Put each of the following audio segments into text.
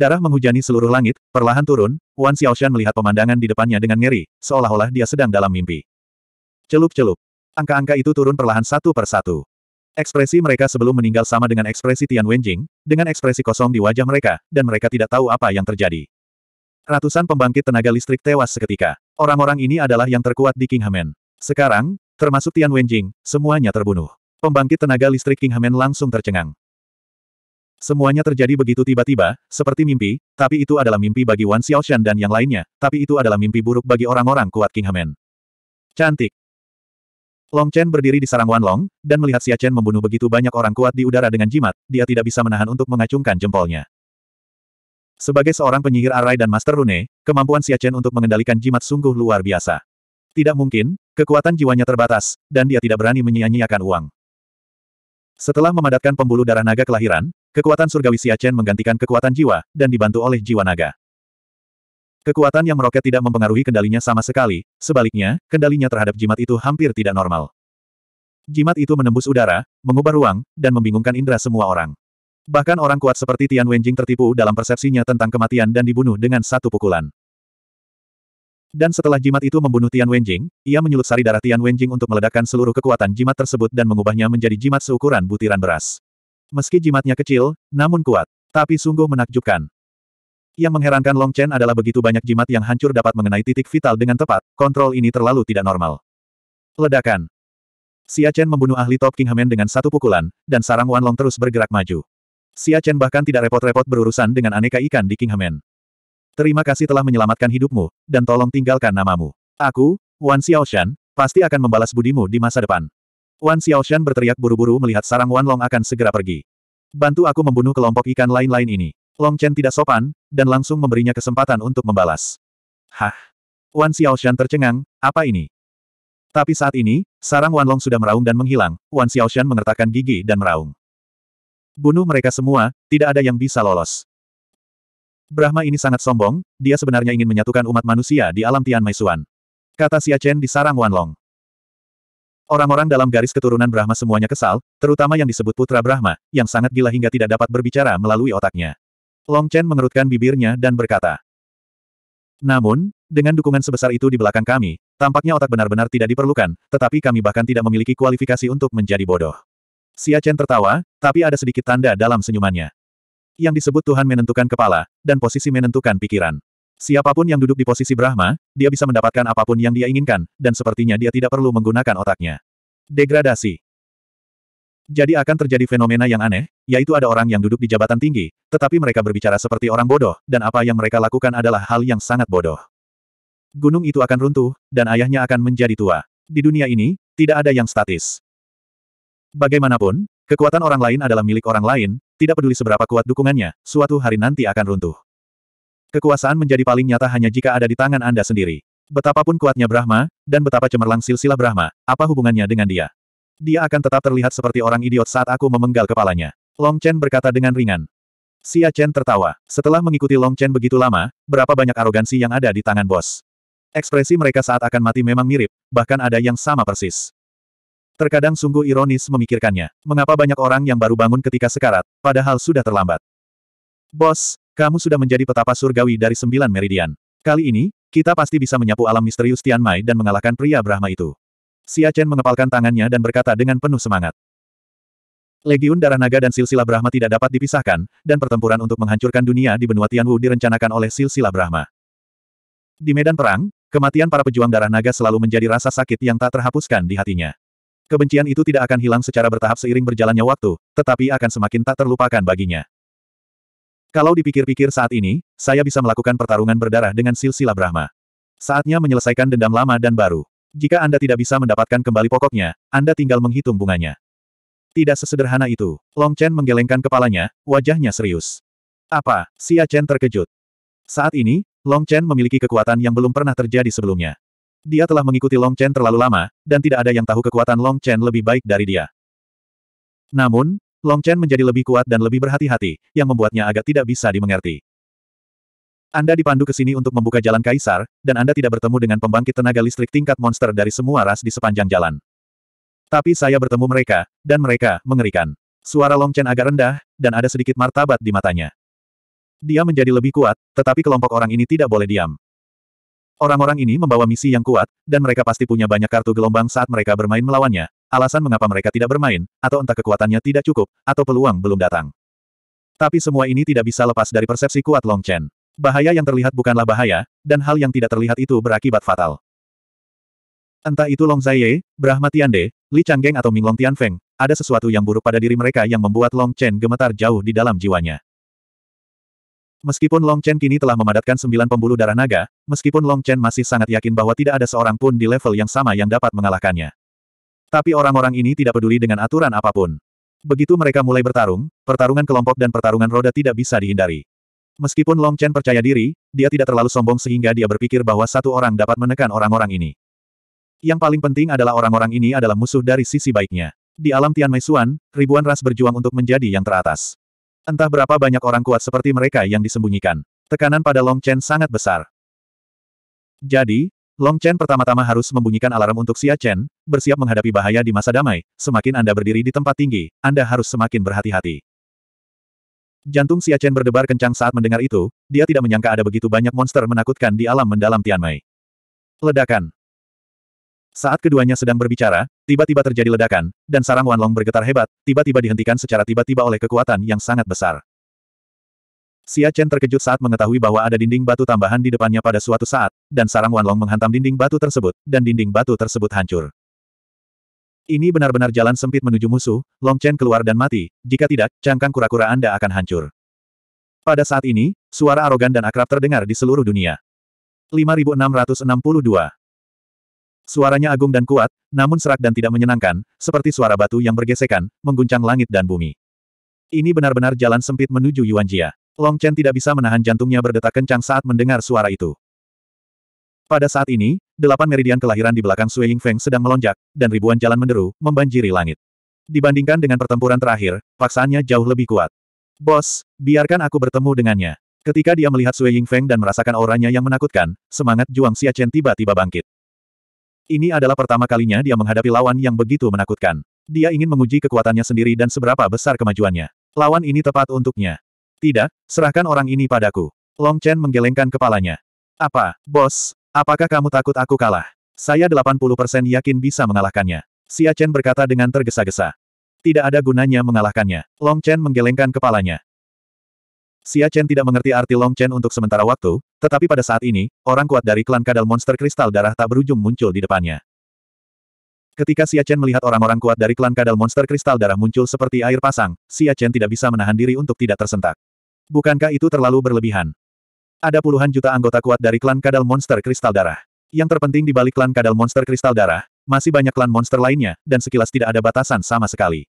Darah menghujani seluruh langit, perlahan turun, Wan Xiaoshan melihat pemandangan di depannya dengan ngeri, seolah-olah dia sedang dalam mimpi. Celup-celup. Angka-angka itu turun perlahan satu per satu. Ekspresi mereka sebelum meninggal sama dengan ekspresi Tian Wenjing, dengan ekspresi kosong di wajah mereka, dan mereka tidak tahu apa yang terjadi. Ratusan pembangkit tenaga listrik tewas seketika. Orang-orang ini adalah yang terkuat di King Hamen. Sekarang, termasuk Tian Wenjing, semuanya terbunuh. Pembangkit tenaga listrik King Hamen langsung tercengang. Semuanya terjadi begitu tiba-tiba, seperti mimpi, tapi itu adalah mimpi bagi Wan Xiaoshan dan yang lainnya, tapi itu adalah mimpi buruk bagi orang-orang kuat King Hamen. Cantik. Long Chen berdiri di sarang Wan Long, dan melihat Xia Chen membunuh begitu banyak orang kuat di udara dengan jimat, dia tidak bisa menahan untuk mengacungkan jempolnya. Sebagai seorang penyihir arai dan master rune, kemampuan Xia Chen untuk mengendalikan jimat sungguh luar biasa. Tidak mungkin, kekuatan jiwanya terbatas, dan dia tidak berani menyia-nyiakan uang. Setelah memadatkan pembuluh darah naga kelahiran, kekuatan surgawi Siachen menggantikan kekuatan jiwa, dan dibantu oleh jiwa naga. Kekuatan yang meroket tidak mempengaruhi kendalinya sama sekali, sebaliknya, kendalinya terhadap jimat itu hampir tidak normal. Jimat itu menembus udara, mengubah ruang, dan membingungkan indera semua orang. Bahkan orang kuat seperti Tian Wenjing tertipu dalam persepsinya tentang kematian dan dibunuh dengan satu pukulan. Dan setelah jimat itu membunuh Tian Wenjing, ia menyulut sari darah Tian Wenjing untuk meledakkan seluruh kekuatan jimat tersebut dan mengubahnya menjadi jimat seukuran butiran beras. Meski jimatnya kecil, namun kuat. Tapi sungguh menakjubkan. Yang mengherankan Long Chen adalah begitu banyak jimat yang hancur dapat mengenai titik vital dengan tepat, kontrol ini terlalu tidak normal. Ledakan. Xia Chen membunuh ahli top King Hemen dengan satu pukulan, dan sarang Wan Long terus bergerak maju. Xia Chen bahkan tidak repot-repot berurusan dengan aneka ikan di King Hemen. Terima kasih telah menyelamatkan hidupmu, dan tolong tinggalkan namamu. Aku, Wan Xiaoshan, pasti akan membalas budimu di masa depan. Wan Xiaoshan berteriak buru-buru melihat sarang Wan Long akan segera pergi. Bantu aku membunuh kelompok ikan lain-lain ini. Long Chen tidak sopan, dan langsung memberinya kesempatan untuk membalas. Hah? Wan Xiaoshan tercengang, apa ini? Tapi saat ini, sarang Wan Long sudah meraung dan menghilang, Wan Xiaoshan mengertakkan gigi dan meraung. Bunuh mereka semua, tidak ada yang bisa lolos. Brahma ini sangat sombong, dia sebenarnya ingin menyatukan umat manusia di alam Tian Maisuan. Kata Xia Chen di sarang Wanlong. Orang-orang dalam garis keturunan Brahma semuanya kesal, terutama yang disebut putra Brahma, yang sangat gila hingga tidak dapat berbicara melalui otaknya. Long Chen mengerutkan bibirnya dan berkata. Namun, dengan dukungan sebesar itu di belakang kami, tampaknya otak benar-benar tidak diperlukan, tetapi kami bahkan tidak memiliki kualifikasi untuk menjadi bodoh. Xia Chen tertawa, tapi ada sedikit tanda dalam senyumannya yang disebut Tuhan menentukan kepala, dan posisi menentukan pikiran. Siapapun yang duduk di posisi Brahma, dia bisa mendapatkan apapun yang dia inginkan, dan sepertinya dia tidak perlu menggunakan otaknya. Degradasi Jadi akan terjadi fenomena yang aneh, yaitu ada orang yang duduk di jabatan tinggi, tetapi mereka berbicara seperti orang bodoh, dan apa yang mereka lakukan adalah hal yang sangat bodoh. Gunung itu akan runtuh, dan ayahnya akan menjadi tua. Di dunia ini, tidak ada yang statis. Bagaimanapun, Kekuatan orang lain adalah milik orang lain, tidak peduli seberapa kuat dukungannya, suatu hari nanti akan runtuh. Kekuasaan menjadi paling nyata hanya jika ada di tangan Anda sendiri. Betapapun kuatnya Brahma, dan betapa cemerlang silsilah Brahma, apa hubungannya dengan dia? Dia akan tetap terlihat seperti orang idiot saat aku memenggal kepalanya. Long Chen berkata dengan ringan. Xia Chen tertawa. Setelah mengikuti Long Chen begitu lama, berapa banyak arogansi yang ada di tangan bos. Ekspresi mereka saat akan mati memang mirip, bahkan ada yang sama persis. Terkadang sungguh ironis memikirkannya. Mengapa banyak orang yang baru bangun ketika sekarat, padahal sudah terlambat. Bos, kamu sudah menjadi petapa surgawi dari sembilan meridian. Kali ini, kita pasti bisa menyapu alam misterius Tian Mai dan mengalahkan pria Brahma itu. Xia Chen mengepalkan tangannya dan berkata dengan penuh semangat. Legiun Darah Naga dan Silsilah Brahma tidak dapat dipisahkan, dan pertempuran untuk menghancurkan dunia di benua Tianwu direncanakan oleh Silsilah Brahma. Di medan perang, kematian para pejuang Darah Naga selalu menjadi rasa sakit yang tak terhapuskan di hatinya. Kebencian itu tidak akan hilang secara bertahap seiring berjalannya waktu, tetapi akan semakin tak terlupakan baginya. Kalau dipikir-pikir saat ini, saya bisa melakukan pertarungan berdarah dengan silsilah Brahma. Saatnya menyelesaikan dendam lama dan baru. Jika Anda tidak bisa mendapatkan kembali pokoknya, Anda tinggal menghitung bunganya. Tidak sesederhana itu. Long Chen menggelengkan kepalanya, wajahnya serius. Apa? Xia Chen terkejut. Saat ini, Long Chen memiliki kekuatan yang belum pernah terjadi sebelumnya. Dia telah mengikuti Long Chen terlalu lama, dan tidak ada yang tahu kekuatan Long Chen lebih baik dari dia. Namun, Long Chen menjadi lebih kuat dan lebih berhati-hati, yang membuatnya agak tidak bisa dimengerti. Anda dipandu ke sini untuk membuka jalan kaisar, dan Anda tidak bertemu dengan pembangkit tenaga listrik tingkat monster dari semua ras di sepanjang jalan. Tapi saya bertemu mereka, dan mereka mengerikan. Suara Long Chen agak rendah, dan ada sedikit martabat di matanya. Dia menjadi lebih kuat, tetapi kelompok orang ini tidak boleh diam. Orang-orang ini membawa misi yang kuat, dan mereka pasti punya banyak kartu gelombang saat mereka bermain melawannya, alasan mengapa mereka tidak bermain, atau entah kekuatannya tidak cukup, atau peluang belum datang. Tapi semua ini tidak bisa lepas dari persepsi kuat Long Chen. Bahaya yang terlihat bukanlah bahaya, dan hal yang tidak terlihat itu berakibat fatal. Entah itu Long Zaiye, Brahma Tiande, Li Changgeng atau Minglong Tianfeng, ada sesuatu yang buruk pada diri mereka yang membuat Long Chen gemetar jauh di dalam jiwanya. Meskipun Long Chen kini telah memadatkan sembilan pembuluh darah naga, meskipun Long Chen masih sangat yakin bahwa tidak ada seorang pun di level yang sama yang dapat mengalahkannya. Tapi orang-orang ini tidak peduli dengan aturan apapun. Begitu mereka mulai bertarung, pertarungan kelompok dan pertarungan roda tidak bisa dihindari. Meskipun Long Chen percaya diri, dia tidak terlalu sombong sehingga dia berpikir bahwa satu orang dapat menekan orang-orang ini. Yang paling penting adalah orang-orang ini adalah musuh dari sisi baiknya. Di alam Tian Meisuan, ribuan ras berjuang untuk menjadi yang teratas. Entah berapa banyak orang kuat seperti mereka yang disembunyikan. Tekanan pada Long Chen sangat besar. Jadi, Long Chen pertama-tama harus membunyikan alarm untuk Xia Chen, bersiap menghadapi bahaya di masa damai, semakin Anda berdiri di tempat tinggi, Anda harus semakin berhati-hati. Jantung Xia Chen berdebar kencang saat mendengar itu, dia tidak menyangka ada begitu banyak monster menakutkan di alam mendalam Tianmei. Ledakan. Saat keduanya sedang berbicara, tiba-tiba terjadi ledakan, dan sarang Wanlong bergetar hebat, tiba-tiba dihentikan secara tiba-tiba oleh kekuatan yang sangat besar. Xia Chen terkejut saat mengetahui bahwa ada dinding batu tambahan di depannya pada suatu saat, dan sarang Wanlong menghantam dinding batu tersebut, dan dinding batu tersebut hancur. Ini benar-benar jalan sempit menuju musuh, Long Chen keluar dan mati, jika tidak, cangkang kura-kura Anda akan hancur. Pada saat ini, suara arogan dan akrab terdengar di seluruh dunia. 5662 Suaranya agung dan kuat, namun serak dan tidak menyenangkan, seperti suara batu yang bergesekan, mengguncang langit dan bumi. Ini benar-benar jalan sempit menuju Yuanjia. Long Chen tidak bisa menahan jantungnya berdetak kencang saat mendengar suara itu. Pada saat ini, delapan meridian kelahiran di belakang Sui Feng sedang melonjak, dan ribuan jalan menderu, membanjiri langit. Dibandingkan dengan pertempuran terakhir, paksaannya jauh lebih kuat. Bos, biarkan aku bertemu dengannya. Ketika dia melihat Sui Feng dan merasakan auranya yang menakutkan, semangat Juang Xia Chen tiba-tiba bangkit. Ini adalah pertama kalinya dia menghadapi lawan yang begitu menakutkan. Dia ingin menguji kekuatannya sendiri dan seberapa besar kemajuannya. Lawan ini tepat untuknya. Tidak, serahkan orang ini padaku. Long Chen menggelengkan kepalanya. Apa, bos? Apakah kamu takut aku kalah? Saya 80% yakin bisa mengalahkannya. Xia Chen berkata dengan tergesa-gesa. Tidak ada gunanya mengalahkannya. Long Chen menggelengkan kepalanya. Xia Chen tidak mengerti arti Long Chen untuk sementara waktu, tetapi pada saat ini, orang kuat dari klan kadal monster kristal darah tak berujung muncul di depannya. Ketika Xia Chen melihat orang-orang kuat dari klan kadal monster kristal darah muncul seperti air pasang, Xia Chen tidak bisa menahan diri untuk tidak tersentak. Bukankah itu terlalu berlebihan? Ada puluhan juta anggota kuat dari klan kadal monster kristal darah. Yang terpenting di balik klan kadal monster kristal darah, masih banyak klan monster lainnya, dan sekilas tidak ada batasan sama sekali.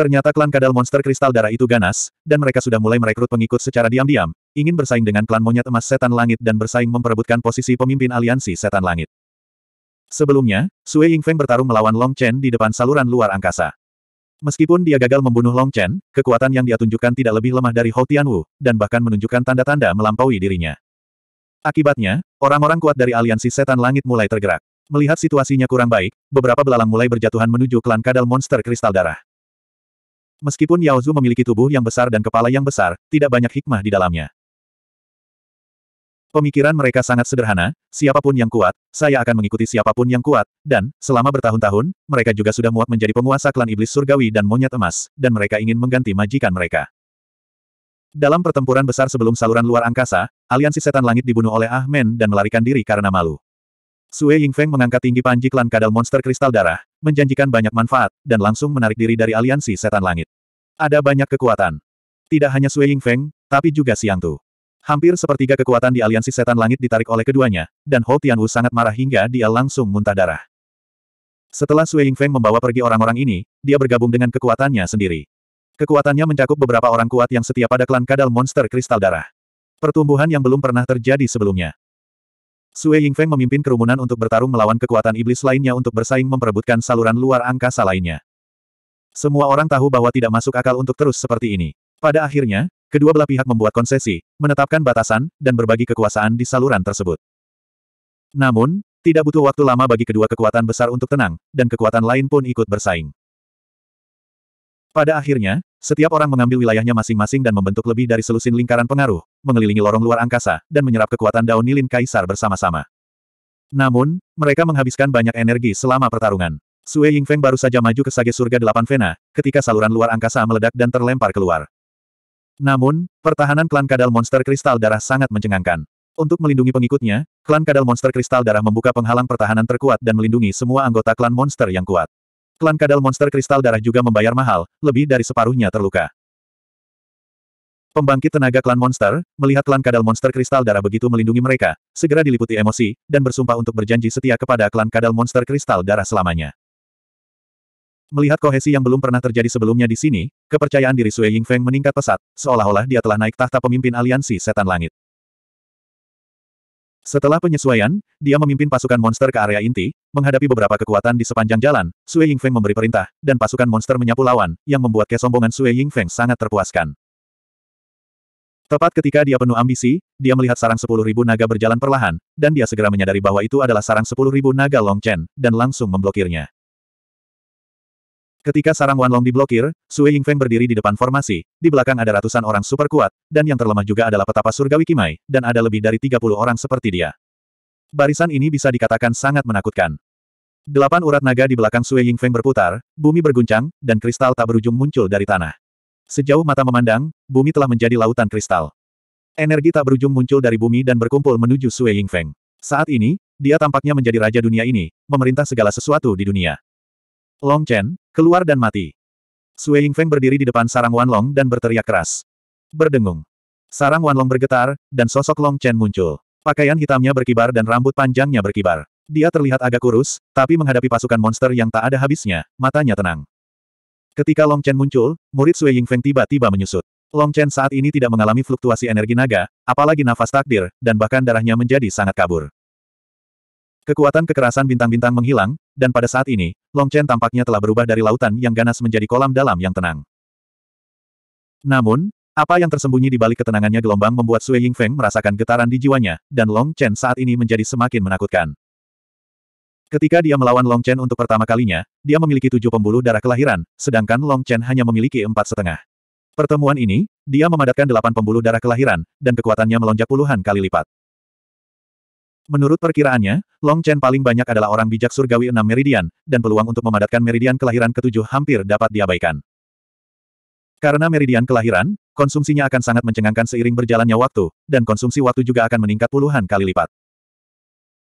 Ternyata klan kadal monster kristal darah itu ganas, dan mereka sudah mulai merekrut pengikut secara diam-diam, ingin bersaing dengan klan monyet emas setan langit dan bersaing memperebutkan posisi pemimpin aliansi setan langit. Sebelumnya, Sui Yingfeng bertarung melawan Long Chen di depan saluran luar angkasa. Meskipun dia gagal membunuh Long Chen, kekuatan yang dia tunjukkan tidak lebih lemah dari Hou Tianwu, dan bahkan menunjukkan tanda-tanda melampaui dirinya. Akibatnya, orang-orang kuat dari aliansi setan langit mulai tergerak. Melihat situasinya kurang baik, beberapa belalang mulai berjatuhan menuju klan kadal monster kristal darah. Meskipun Yao Zhu memiliki tubuh yang besar dan kepala yang besar, tidak banyak hikmah di dalamnya. Pemikiran mereka sangat sederhana, siapapun yang kuat, saya akan mengikuti siapapun yang kuat, dan, selama bertahun-tahun, mereka juga sudah muak menjadi penguasa klan iblis surgawi dan monyet emas, dan mereka ingin mengganti majikan mereka. Dalam pertempuran besar sebelum saluran luar angkasa, aliansi setan langit dibunuh oleh Ahmen dan melarikan diri karena malu. Sue Yingfeng mengangkat tinggi panji klan kadal monster kristal darah, menjanjikan banyak manfaat, dan langsung menarik diri dari aliansi setan langit. Ada banyak kekuatan. Tidak hanya Sui Ying Feng, tapi juga Siang Tu. Hampir sepertiga kekuatan di aliansi setan langit ditarik oleh keduanya, dan Hou Tianwu sangat marah hingga dia langsung muntah darah. Setelah Sui Feng membawa pergi orang-orang ini, dia bergabung dengan kekuatannya sendiri. Kekuatannya mencakup beberapa orang kuat yang setia pada klan kadal monster kristal darah. Pertumbuhan yang belum pernah terjadi sebelumnya. Sue Yingfeng memimpin kerumunan untuk bertarung melawan kekuatan iblis lainnya untuk bersaing memperebutkan saluran luar angkasa lainnya. Semua orang tahu bahwa tidak masuk akal untuk terus seperti ini. Pada akhirnya, kedua belah pihak membuat konsesi, menetapkan batasan, dan berbagi kekuasaan di saluran tersebut. Namun, tidak butuh waktu lama bagi kedua kekuatan besar untuk tenang, dan kekuatan lain pun ikut bersaing. Pada akhirnya, setiap orang mengambil wilayahnya masing-masing dan membentuk lebih dari selusin lingkaran pengaruh, mengelilingi lorong luar angkasa, dan menyerap kekuatan daun nilin kaisar bersama-sama. Namun, mereka menghabiskan banyak energi selama pertarungan. Sue Yingfeng baru saja maju ke sage surga delapan Vena, ketika saluran luar angkasa meledak dan terlempar keluar. Namun, pertahanan klan kadal monster kristal darah sangat mencengangkan. Untuk melindungi pengikutnya, klan kadal monster kristal darah membuka penghalang pertahanan terkuat dan melindungi semua anggota klan monster yang kuat. Klan kadal monster kristal darah juga membayar mahal, lebih dari separuhnya terluka. Pembangkit tenaga klan monster, melihat klan kadal monster kristal darah begitu melindungi mereka, segera diliputi emosi, dan bersumpah untuk berjanji setia kepada klan kadal monster kristal darah selamanya. Melihat kohesi yang belum pernah terjadi sebelumnya di sini, kepercayaan diri Sue Ying Feng meningkat pesat, seolah-olah dia telah naik tahta pemimpin aliansi setan langit. Setelah penyesuaian, dia memimpin pasukan monster ke area inti, menghadapi beberapa kekuatan di sepanjang jalan, Sui Yingfeng memberi perintah, dan pasukan monster menyapu lawan, yang membuat kesombongan Sui Yingfeng sangat terpuaskan. Tepat ketika dia penuh ambisi, dia melihat sarang sepuluh ribu naga berjalan perlahan, dan dia segera menyadari bahwa itu adalah sarang sepuluh ribu naga Long Chen, dan langsung memblokirnya. Ketika sarang Wanlong diblokir, Sui Yingfeng berdiri di depan formasi, di belakang ada ratusan orang super kuat, dan yang terlemah juga adalah petapa surgawi Kimai, dan ada lebih dari 30 orang seperti dia. Barisan ini bisa dikatakan sangat menakutkan. Delapan urat naga di belakang Sui Yingfeng berputar, bumi berguncang, dan kristal tak berujung muncul dari tanah. Sejauh mata memandang, bumi telah menjadi lautan kristal. Energi tak berujung muncul dari bumi dan berkumpul menuju Sui Yingfeng. Saat ini, dia tampaknya menjadi raja dunia ini, memerintah segala sesuatu di dunia. Long Chen, keluar dan mati. Sui Feng berdiri di depan sarang Wanlong dan berteriak keras. Berdengung. Sarang Wanlong bergetar, dan sosok Long Chen muncul. Pakaian hitamnya berkibar dan rambut panjangnya berkibar. Dia terlihat agak kurus, tapi menghadapi pasukan monster yang tak ada habisnya, matanya tenang. Ketika Long Chen muncul, murid Sui Feng tiba-tiba menyusut. Long Chen saat ini tidak mengalami fluktuasi energi naga, apalagi nafas takdir, dan bahkan darahnya menjadi sangat kabur. Kekuatan kekerasan bintang-bintang menghilang, dan pada saat ini, Long Chen tampaknya telah berubah dari lautan yang ganas menjadi kolam dalam yang tenang. Namun, apa yang tersembunyi di balik ketenangannya gelombang membuat Sui Feng merasakan getaran di jiwanya, dan Long Chen saat ini menjadi semakin menakutkan. Ketika dia melawan Long Chen untuk pertama kalinya, dia memiliki tujuh pembuluh darah kelahiran, sedangkan Long Chen hanya memiliki empat setengah. Pertemuan ini, dia memadatkan delapan pembuluh darah kelahiran, dan kekuatannya melonjak puluhan kali lipat. Menurut perkiraannya, Long Chen paling banyak adalah orang bijak surgawi enam meridian, dan peluang untuk memadatkan meridian kelahiran ketujuh hampir dapat diabaikan. Karena meridian kelahiran, konsumsinya akan sangat mencengangkan seiring berjalannya waktu, dan konsumsi waktu juga akan meningkat puluhan kali lipat.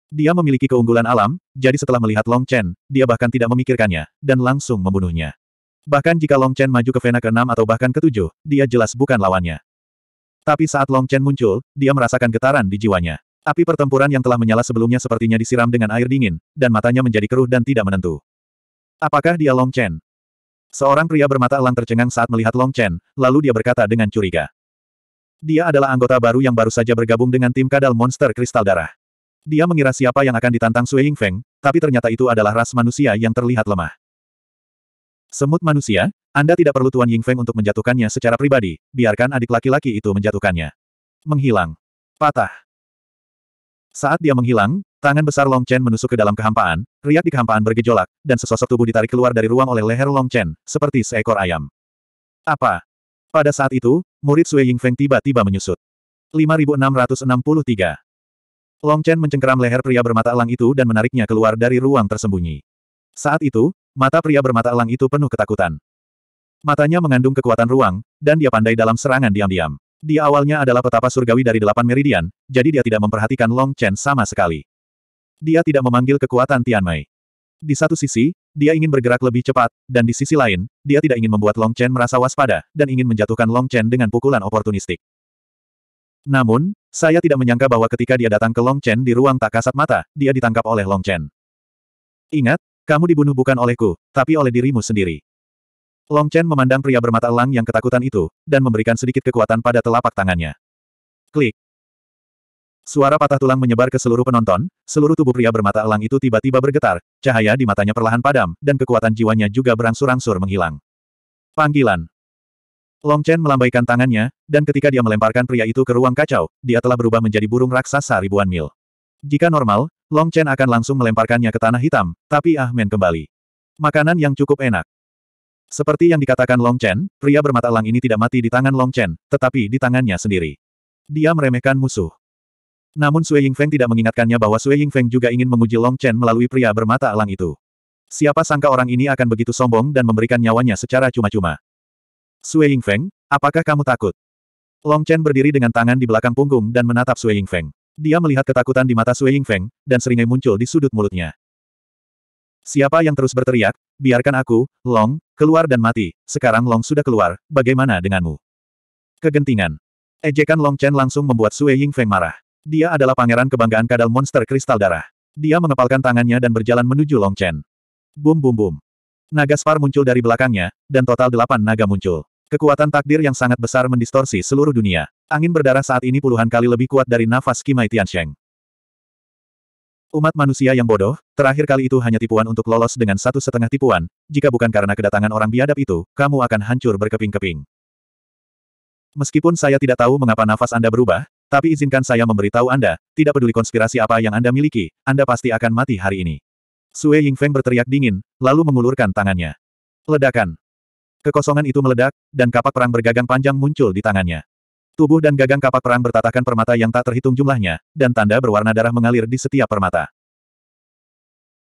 Dia memiliki keunggulan alam, jadi setelah melihat Long Chen, dia bahkan tidak memikirkannya, dan langsung membunuhnya. Bahkan jika Long Chen maju ke Vena ke-6 atau bahkan ke-7, dia jelas bukan lawannya. Tapi saat Long Chen muncul, dia merasakan getaran di jiwanya. Api pertempuran yang telah menyala sebelumnya sepertinya disiram dengan air dingin, dan matanya menjadi keruh dan tidak menentu. Apakah dia Long Chen? Seorang pria bermata elang tercengang saat melihat Long Chen, lalu dia berkata dengan curiga. Dia adalah anggota baru yang baru saja bergabung dengan tim kadal monster kristal darah. Dia mengira siapa yang akan ditantang Sui Feng, tapi ternyata itu adalah ras manusia yang terlihat lemah. Semut manusia, Anda tidak perlu Tuan Ying Feng untuk menjatuhkannya secara pribadi, biarkan adik laki-laki itu menjatuhkannya. Menghilang. Patah. Saat dia menghilang, tangan besar Long Chen menusuk ke dalam kehampaan, riak di kehampaan bergejolak, dan sesosok tubuh ditarik keluar dari ruang oleh leher Long Chen, seperti seekor ayam. Apa? Pada saat itu, murid Sui Feng tiba-tiba menyusut. 5663. Long Chen mencengkeram leher pria bermata elang itu dan menariknya keluar dari ruang tersembunyi. Saat itu, mata pria bermata elang itu penuh ketakutan. Matanya mengandung kekuatan ruang, dan dia pandai dalam serangan diam-diam. Dia awalnya adalah petapa surgawi dari delapan meridian, jadi dia tidak memperhatikan Long Chen sama sekali. Dia tidak memanggil kekuatan Tian Mei. Di satu sisi, dia ingin bergerak lebih cepat, dan di sisi lain, dia tidak ingin membuat Long Chen merasa waspada, dan ingin menjatuhkan Long Chen dengan pukulan oportunistik. Namun, saya tidak menyangka bahwa ketika dia datang ke Long Chen di ruang tak kasat mata, dia ditangkap oleh Long Chen. Ingat, kamu dibunuh bukan olehku, tapi oleh dirimu sendiri. Long Chen memandang pria bermata elang yang ketakutan itu, dan memberikan sedikit kekuatan pada telapak tangannya. Klik. Suara patah tulang menyebar ke seluruh penonton, seluruh tubuh pria bermata elang itu tiba-tiba bergetar, cahaya di matanya perlahan padam, dan kekuatan jiwanya juga berangsur-angsur menghilang. Panggilan. Long Chen melambaikan tangannya, dan ketika dia melemparkan pria itu ke ruang kacau, dia telah berubah menjadi burung raksasa ribuan mil. Jika normal, Long Chen akan langsung melemparkannya ke tanah hitam, tapi Ahmen kembali. Makanan yang cukup enak. Seperti yang dikatakan Long Chen, pria bermata elang ini tidak mati di tangan Long Chen, tetapi di tangannya sendiri. Dia meremehkan musuh. Namun Sui Feng tidak mengingatkannya bahwa Sui Feng juga ingin menguji Long Chen melalui pria bermata elang itu. Siapa sangka orang ini akan begitu sombong dan memberikan nyawanya secara cuma-cuma. Sui Feng, apakah kamu takut? Long Chen berdiri dengan tangan di belakang punggung dan menatap Sui Feng. Dia melihat ketakutan di mata Sui Feng, dan seringai muncul di sudut mulutnya. Siapa yang terus berteriak, biarkan aku, Long, keluar dan mati, sekarang Long sudah keluar, bagaimana denganmu? Kegentingan. Ejekan Long Chen langsung membuat Sue Ying Feng marah. Dia adalah pangeran kebanggaan kadal monster kristal darah. Dia mengepalkan tangannya dan berjalan menuju Long Chen. Bum bum bum. Naga Spar muncul dari belakangnya, dan total delapan naga muncul. Kekuatan takdir yang sangat besar mendistorsi seluruh dunia. Angin berdarah saat ini puluhan kali lebih kuat dari nafas Kimai Tian Sheng. Umat manusia yang bodoh, terakhir kali itu hanya tipuan untuk lolos dengan satu setengah tipuan, jika bukan karena kedatangan orang biadab itu, kamu akan hancur berkeping-keping. Meskipun saya tidak tahu mengapa nafas Anda berubah, tapi izinkan saya memberitahu Anda, tidak peduli konspirasi apa yang Anda miliki, Anda pasti akan mati hari ini. Sue Yingfeng berteriak dingin, lalu mengulurkan tangannya. Ledakan. Kekosongan itu meledak, dan kapak perang bergagang panjang muncul di tangannya. Tubuh dan gagang kapak perang bertatakan permata yang tak terhitung jumlahnya, dan tanda berwarna darah mengalir di setiap permata.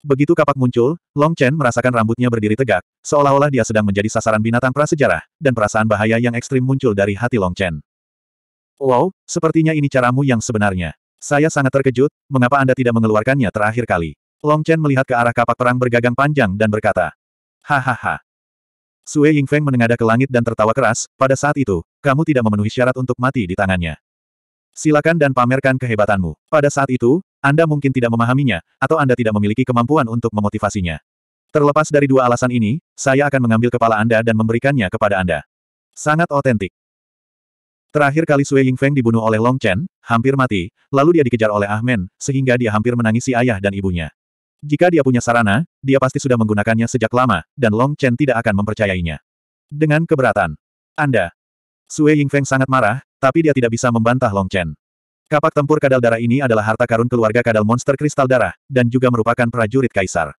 Begitu kapak muncul, Long Chen merasakan rambutnya berdiri tegak, seolah-olah dia sedang menjadi sasaran binatang prasejarah, dan perasaan bahaya yang ekstrim muncul dari hati Long Chen. Wow, sepertinya ini caramu yang sebenarnya. Saya sangat terkejut, mengapa Anda tidak mengeluarkannya terakhir kali? Long Chen melihat ke arah kapak perang bergagang panjang dan berkata, Hahaha, Sue Ying Feng menengadah ke langit dan tertawa keras, pada saat itu, kamu tidak memenuhi syarat untuk mati di tangannya. Silakan dan pamerkan kehebatanmu. Pada saat itu, Anda mungkin tidak memahaminya, atau Anda tidak memiliki kemampuan untuk memotivasinya. Terlepas dari dua alasan ini, saya akan mengambil kepala Anda dan memberikannya kepada Anda. Sangat otentik. Terakhir kali Sue Ying Feng dibunuh oleh Long Chen, hampir mati, lalu dia dikejar oleh Ahmen, sehingga dia hampir menangisi ayah dan ibunya. Jika dia punya sarana, dia pasti sudah menggunakannya sejak lama, dan Long Chen tidak akan mempercayainya. Dengan keberatan. Anda. Sue Yingfeng sangat marah, tapi dia tidak bisa membantah Long Chen. Kapak tempur kadal darah ini adalah harta karun keluarga kadal monster kristal darah, dan juga merupakan prajurit kaisar.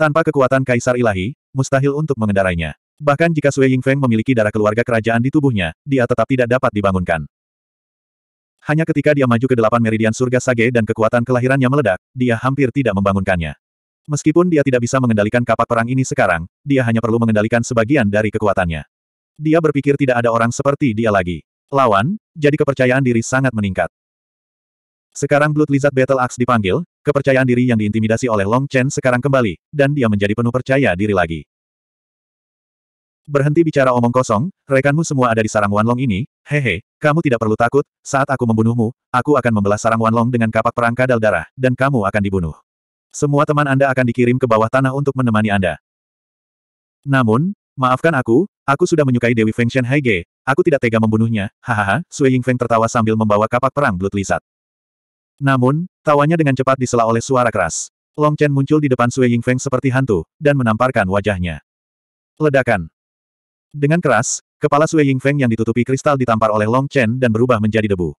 Tanpa kekuatan kaisar ilahi, mustahil untuk mengendarainya. Bahkan jika Sue Yingfeng memiliki darah keluarga kerajaan di tubuhnya, dia tetap tidak dapat dibangunkan. Hanya ketika dia maju ke delapan meridian surga Sage dan kekuatan kelahirannya meledak, dia hampir tidak membangunkannya. Meskipun dia tidak bisa mengendalikan kapak perang ini sekarang, dia hanya perlu mengendalikan sebagian dari kekuatannya. Dia berpikir tidak ada orang seperti dia lagi. Lawan, jadi kepercayaan diri sangat meningkat. Sekarang Blood Lizard Battle Axe dipanggil, kepercayaan diri yang diintimidasi oleh Long Chen sekarang kembali, dan dia menjadi penuh percaya diri lagi. Berhenti bicara omong kosong, rekanmu semua ada di sarang Wanlong ini, hehe, kamu tidak perlu takut, saat aku membunuhmu, aku akan membelah sarang Wanlong dengan kapak perang kadal darah, dan kamu akan dibunuh. Semua teman Anda akan dikirim ke bawah tanah untuk menemani Anda. Namun, maafkan aku, aku sudah menyukai Dewi Feng Shen Haige, aku tidak tega membunuhnya, hahaha, Sui Ying Feng tertawa sambil membawa kapak perang blood lisat. Namun, tawanya dengan cepat disela oleh suara keras. Long Chen muncul di depan Sui Ying Feng seperti hantu, dan menamparkan wajahnya. Ledakan. Dengan keras, kepala Sui Feng yang ditutupi kristal ditampar oleh Long Chen dan berubah menjadi debu.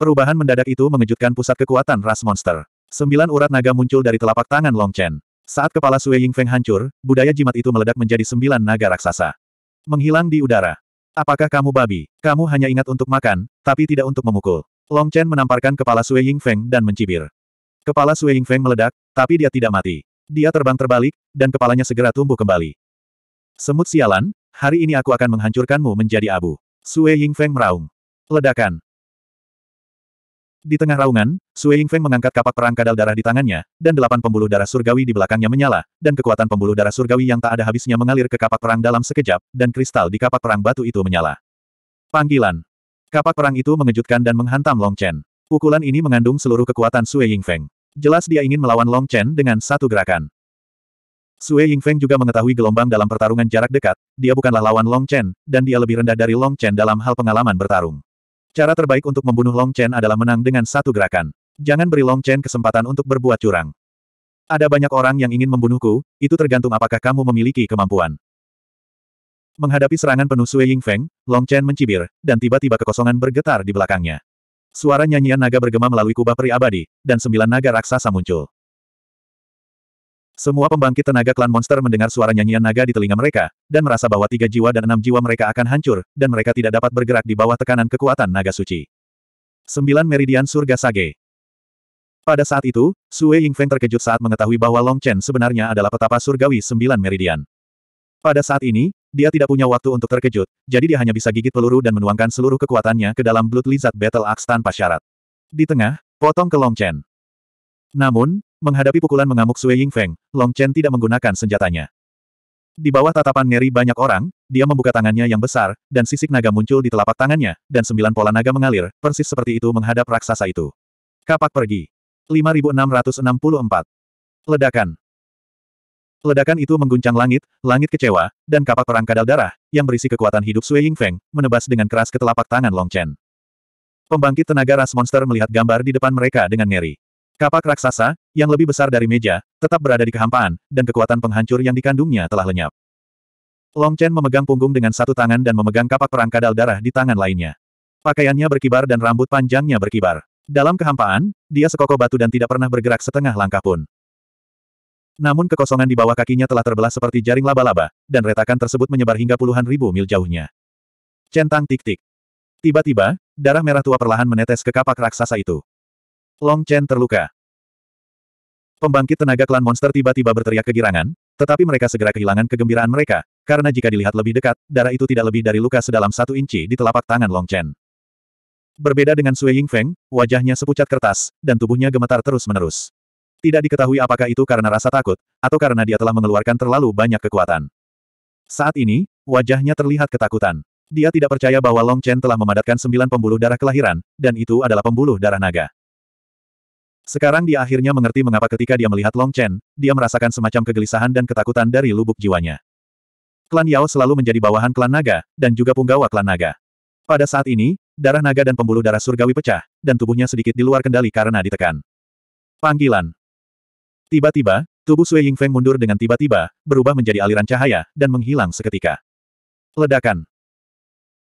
Perubahan mendadak itu mengejutkan pusat kekuatan ras monster. Sembilan urat naga muncul dari telapak tangan Long Chen. Saat kepala Sui Feng hancur, budaya jimat itu meledak menjadi sembilan naga raksasa. Menghilang di udara. Apakah kamu babi? Kamu hanya ingat untuk makan, tapi tidak untuk memukul. Long Chen menamparkan kepala Sui Feng dan mencibir. Kepala Sui Feng meledak, tapi dia tidak mati. Dia terbang terbalik, dan kepalanya segera tumbuh kembali. Semut sialan, Hari ini aku akan menghancurkanmu menjadi abu. Sue Feng meraung. Ledakan. Di tengah raungan, Sue Feng mengangkat kapak perang kadal darah di tangannya, dan delapan pembuluh darah surgawi di belakangnya menyala, dan kekuatan pembuluh darah surgawi yang tak ada habisnya mengalir ke kapak perang dalam sekejap, dan kristal di kapak perang batu itu menyala. Panggilan. Kapak perang itu mengejutkan dan menghantam Long Chen. Pukulan ini mengandung seluruh kekuatan Sue Feng. Jelas dia ingin melawan Long Chen dengan satu gerakan. Sue Ying Feng juga mengetahui gelombang dalam pertarungan jarak dekat, dia bukanlah lawan Long Chen, dan dia lebih rendah dari Long Chen dalam hal pengalaman bertarung. Cara terbaik untuk membunuh Long Chen adalah menang dengan satu gerakan. Jangan beri Long Chen kesempatan untuk berbuat curang. Ada banyak orang yang ingin membunuhku, itu tergantung apakah kamu memiliki kemampuan. Menghadapi serangan penuh Sue Ying Feng, Long Chen mencibir, dan tiba-tiba kekosongan bergetar di belakangnya. Suara nyanyian naga bergema melalui kubah peri abadi, dan sembilan naga raksasa muncul. Semua pembangkit tenaga klan monster mendengar suara nyanyian naga di telinga mereka, dan merasa bahwa tiga jiwa dan enam jiwa mereka akan hancur, dan mereka tidak dapat bergerak di bawah tekanan kekuatan naga suci. Sembilan Meridian Surga Sage Pada saat itu, Sue Yingfeng terkejut saat mengetahui bahwa Long Chen sebenarnya adalah petapa surgawi sembilan meridian. Pada saat ini, dia tidak punya waktu untuk terkejut, jadi dia hanya bisa gigit peluru dan menuangkan seluruh kekuatannya ke dalam Blood Lizard Battle Axe tanpa syarat. Di tengah, potong ke Long Chen. Namun, Menghadapi pukulan mengamuk Sui Feng, Long Chen tidak menggunakan senjatanya. Di bawah tatapan ngeri banyak orang, dia membuka tangannya yang besar, dan sisik naga muncul di telapak tangannya, dan sembilan pola naga mengalir, persis seperti itu menghadap raksasa itu. Kapak pergi. 5664. Ledakan. Ledakan itu mengguncang langit, langit kecewa, dan kapak perang kadal darah, yang berisi kekuatan hidup Sui Feng, menebas dengan keras ke telapak tangan Long Chen. Pembangkit tenaga ras monster melihat gambar di depan mereka dengan ngeri. Kapak raksasa, yang lebih besar dari meja, tetap berada di kehampaan, dan kekuatan penghancur yang dikandungnya telah lenyap. Long Chen memegang punggung dengan satu tangan dan memegang kapak perang kadal darah di tangan lainnya. Pakaiannya berkibar dan rambut panjangnya berkibar. Dalam kehampaan, dia sekoko batu dan tidak pernah bergerak setengah langkah pun. Namun kekosongan di bawah kakinya telah terbelah seperti jaring laba-laba, dan retakan tersebut menyebar hingga puluhan ribu mil jauhnya. Centang tik-tik. Tiba-tiba, darah merah tua perlahan menetes ke kapak raksasa itu. Long Chen terluka. Pembangkit tenaga klan monster tiba-tiba berteriak kegirangan, tetapi mereka segera kehilangan kegembiraan mereka, karena jika dilihat lebih dekat, darah itu tidak lebih dari luka sedalam satu inci di telapak tangan Long Chen. Berbeda dengan Sui Feng, wajahnya sepucat kertas, dan tubuhnya gemetar terus-menerus. Tidak diketahui apakah itu karena rasa takut, atau karena dia telah mengeluarkan terlalu banyak kekuatan. Saat ini, wajahnya terlihat ketakutan. Dia tidak percaya bahwa Long Chen telah memadatkan sembilan pembuluh darah kelahiran, dan itu adalah pembuluh darah naga. Sekarang dia akhirnya mengerti mengapa ketika dia melihat Long Chen, dia merasakan semacam kegelisahan dan ketakutan dari lubuk jiwanya. Klan Yao selalu menjadi bawahan klan naga, dan juga punggawa klan naga. Pada saat ini, darah naga dan pembuluh darah surgawi pecah, dan tubuhnya sedikit di luar kendali karena ditekan. Panggilan. Tiba-tiba, tubuh Sui Ying Feng mundur dengan tiba-tiba, berubah menjadi aliran cahaya, dan menghilang seketika. Ledakan.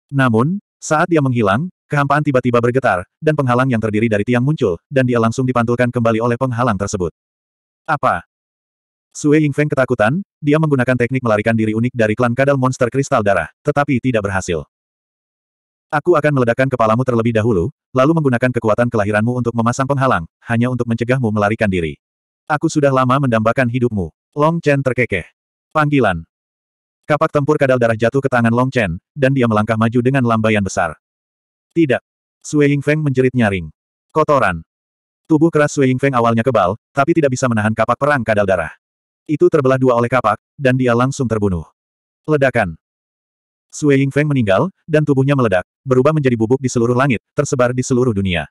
Namun, saat dia menghilang, Kehampaan tiba-tiba bergetar, dan penghalang yang terdiri dari tiang muncul, dan dia langsung dipantulkan kembali oleh penghalang tersebut. Apa? Sue Yingfeng ketakutan, dia menggunakan teknik melarikan diri unik dari klan kadal monster kristal darah, tetapi tidak berhasil. Aku akan meledakkan kepalamu terlebih dahulu, lalu menggunakan kekuatan kelahiranmu untuk memasang penghalang, hanya untuk mencegahmu melarikan diri. Aku sudah lama mendambakan hidupmu. Long Chen terkekeh. Panggilan. Kapak tempur kadal darah jatuh ke tangan Long Chen, dan dia melangkah maju dengan lambaian besar. Tidak. Sui Feng menjerit nyaring. Kotoran. Tubuh keras Sui Feng awalnya kebal, tapi tidak bisa menahan kapak perang kadal darah. Itu terbelah dua oleh kapak, dan dia langsung terbunuh. Ledakan. Sui Feng meninggal, dan tubuhnya meledak, berubah menjadi bubuk di seluruh langit, tersebar di seluruh dunia.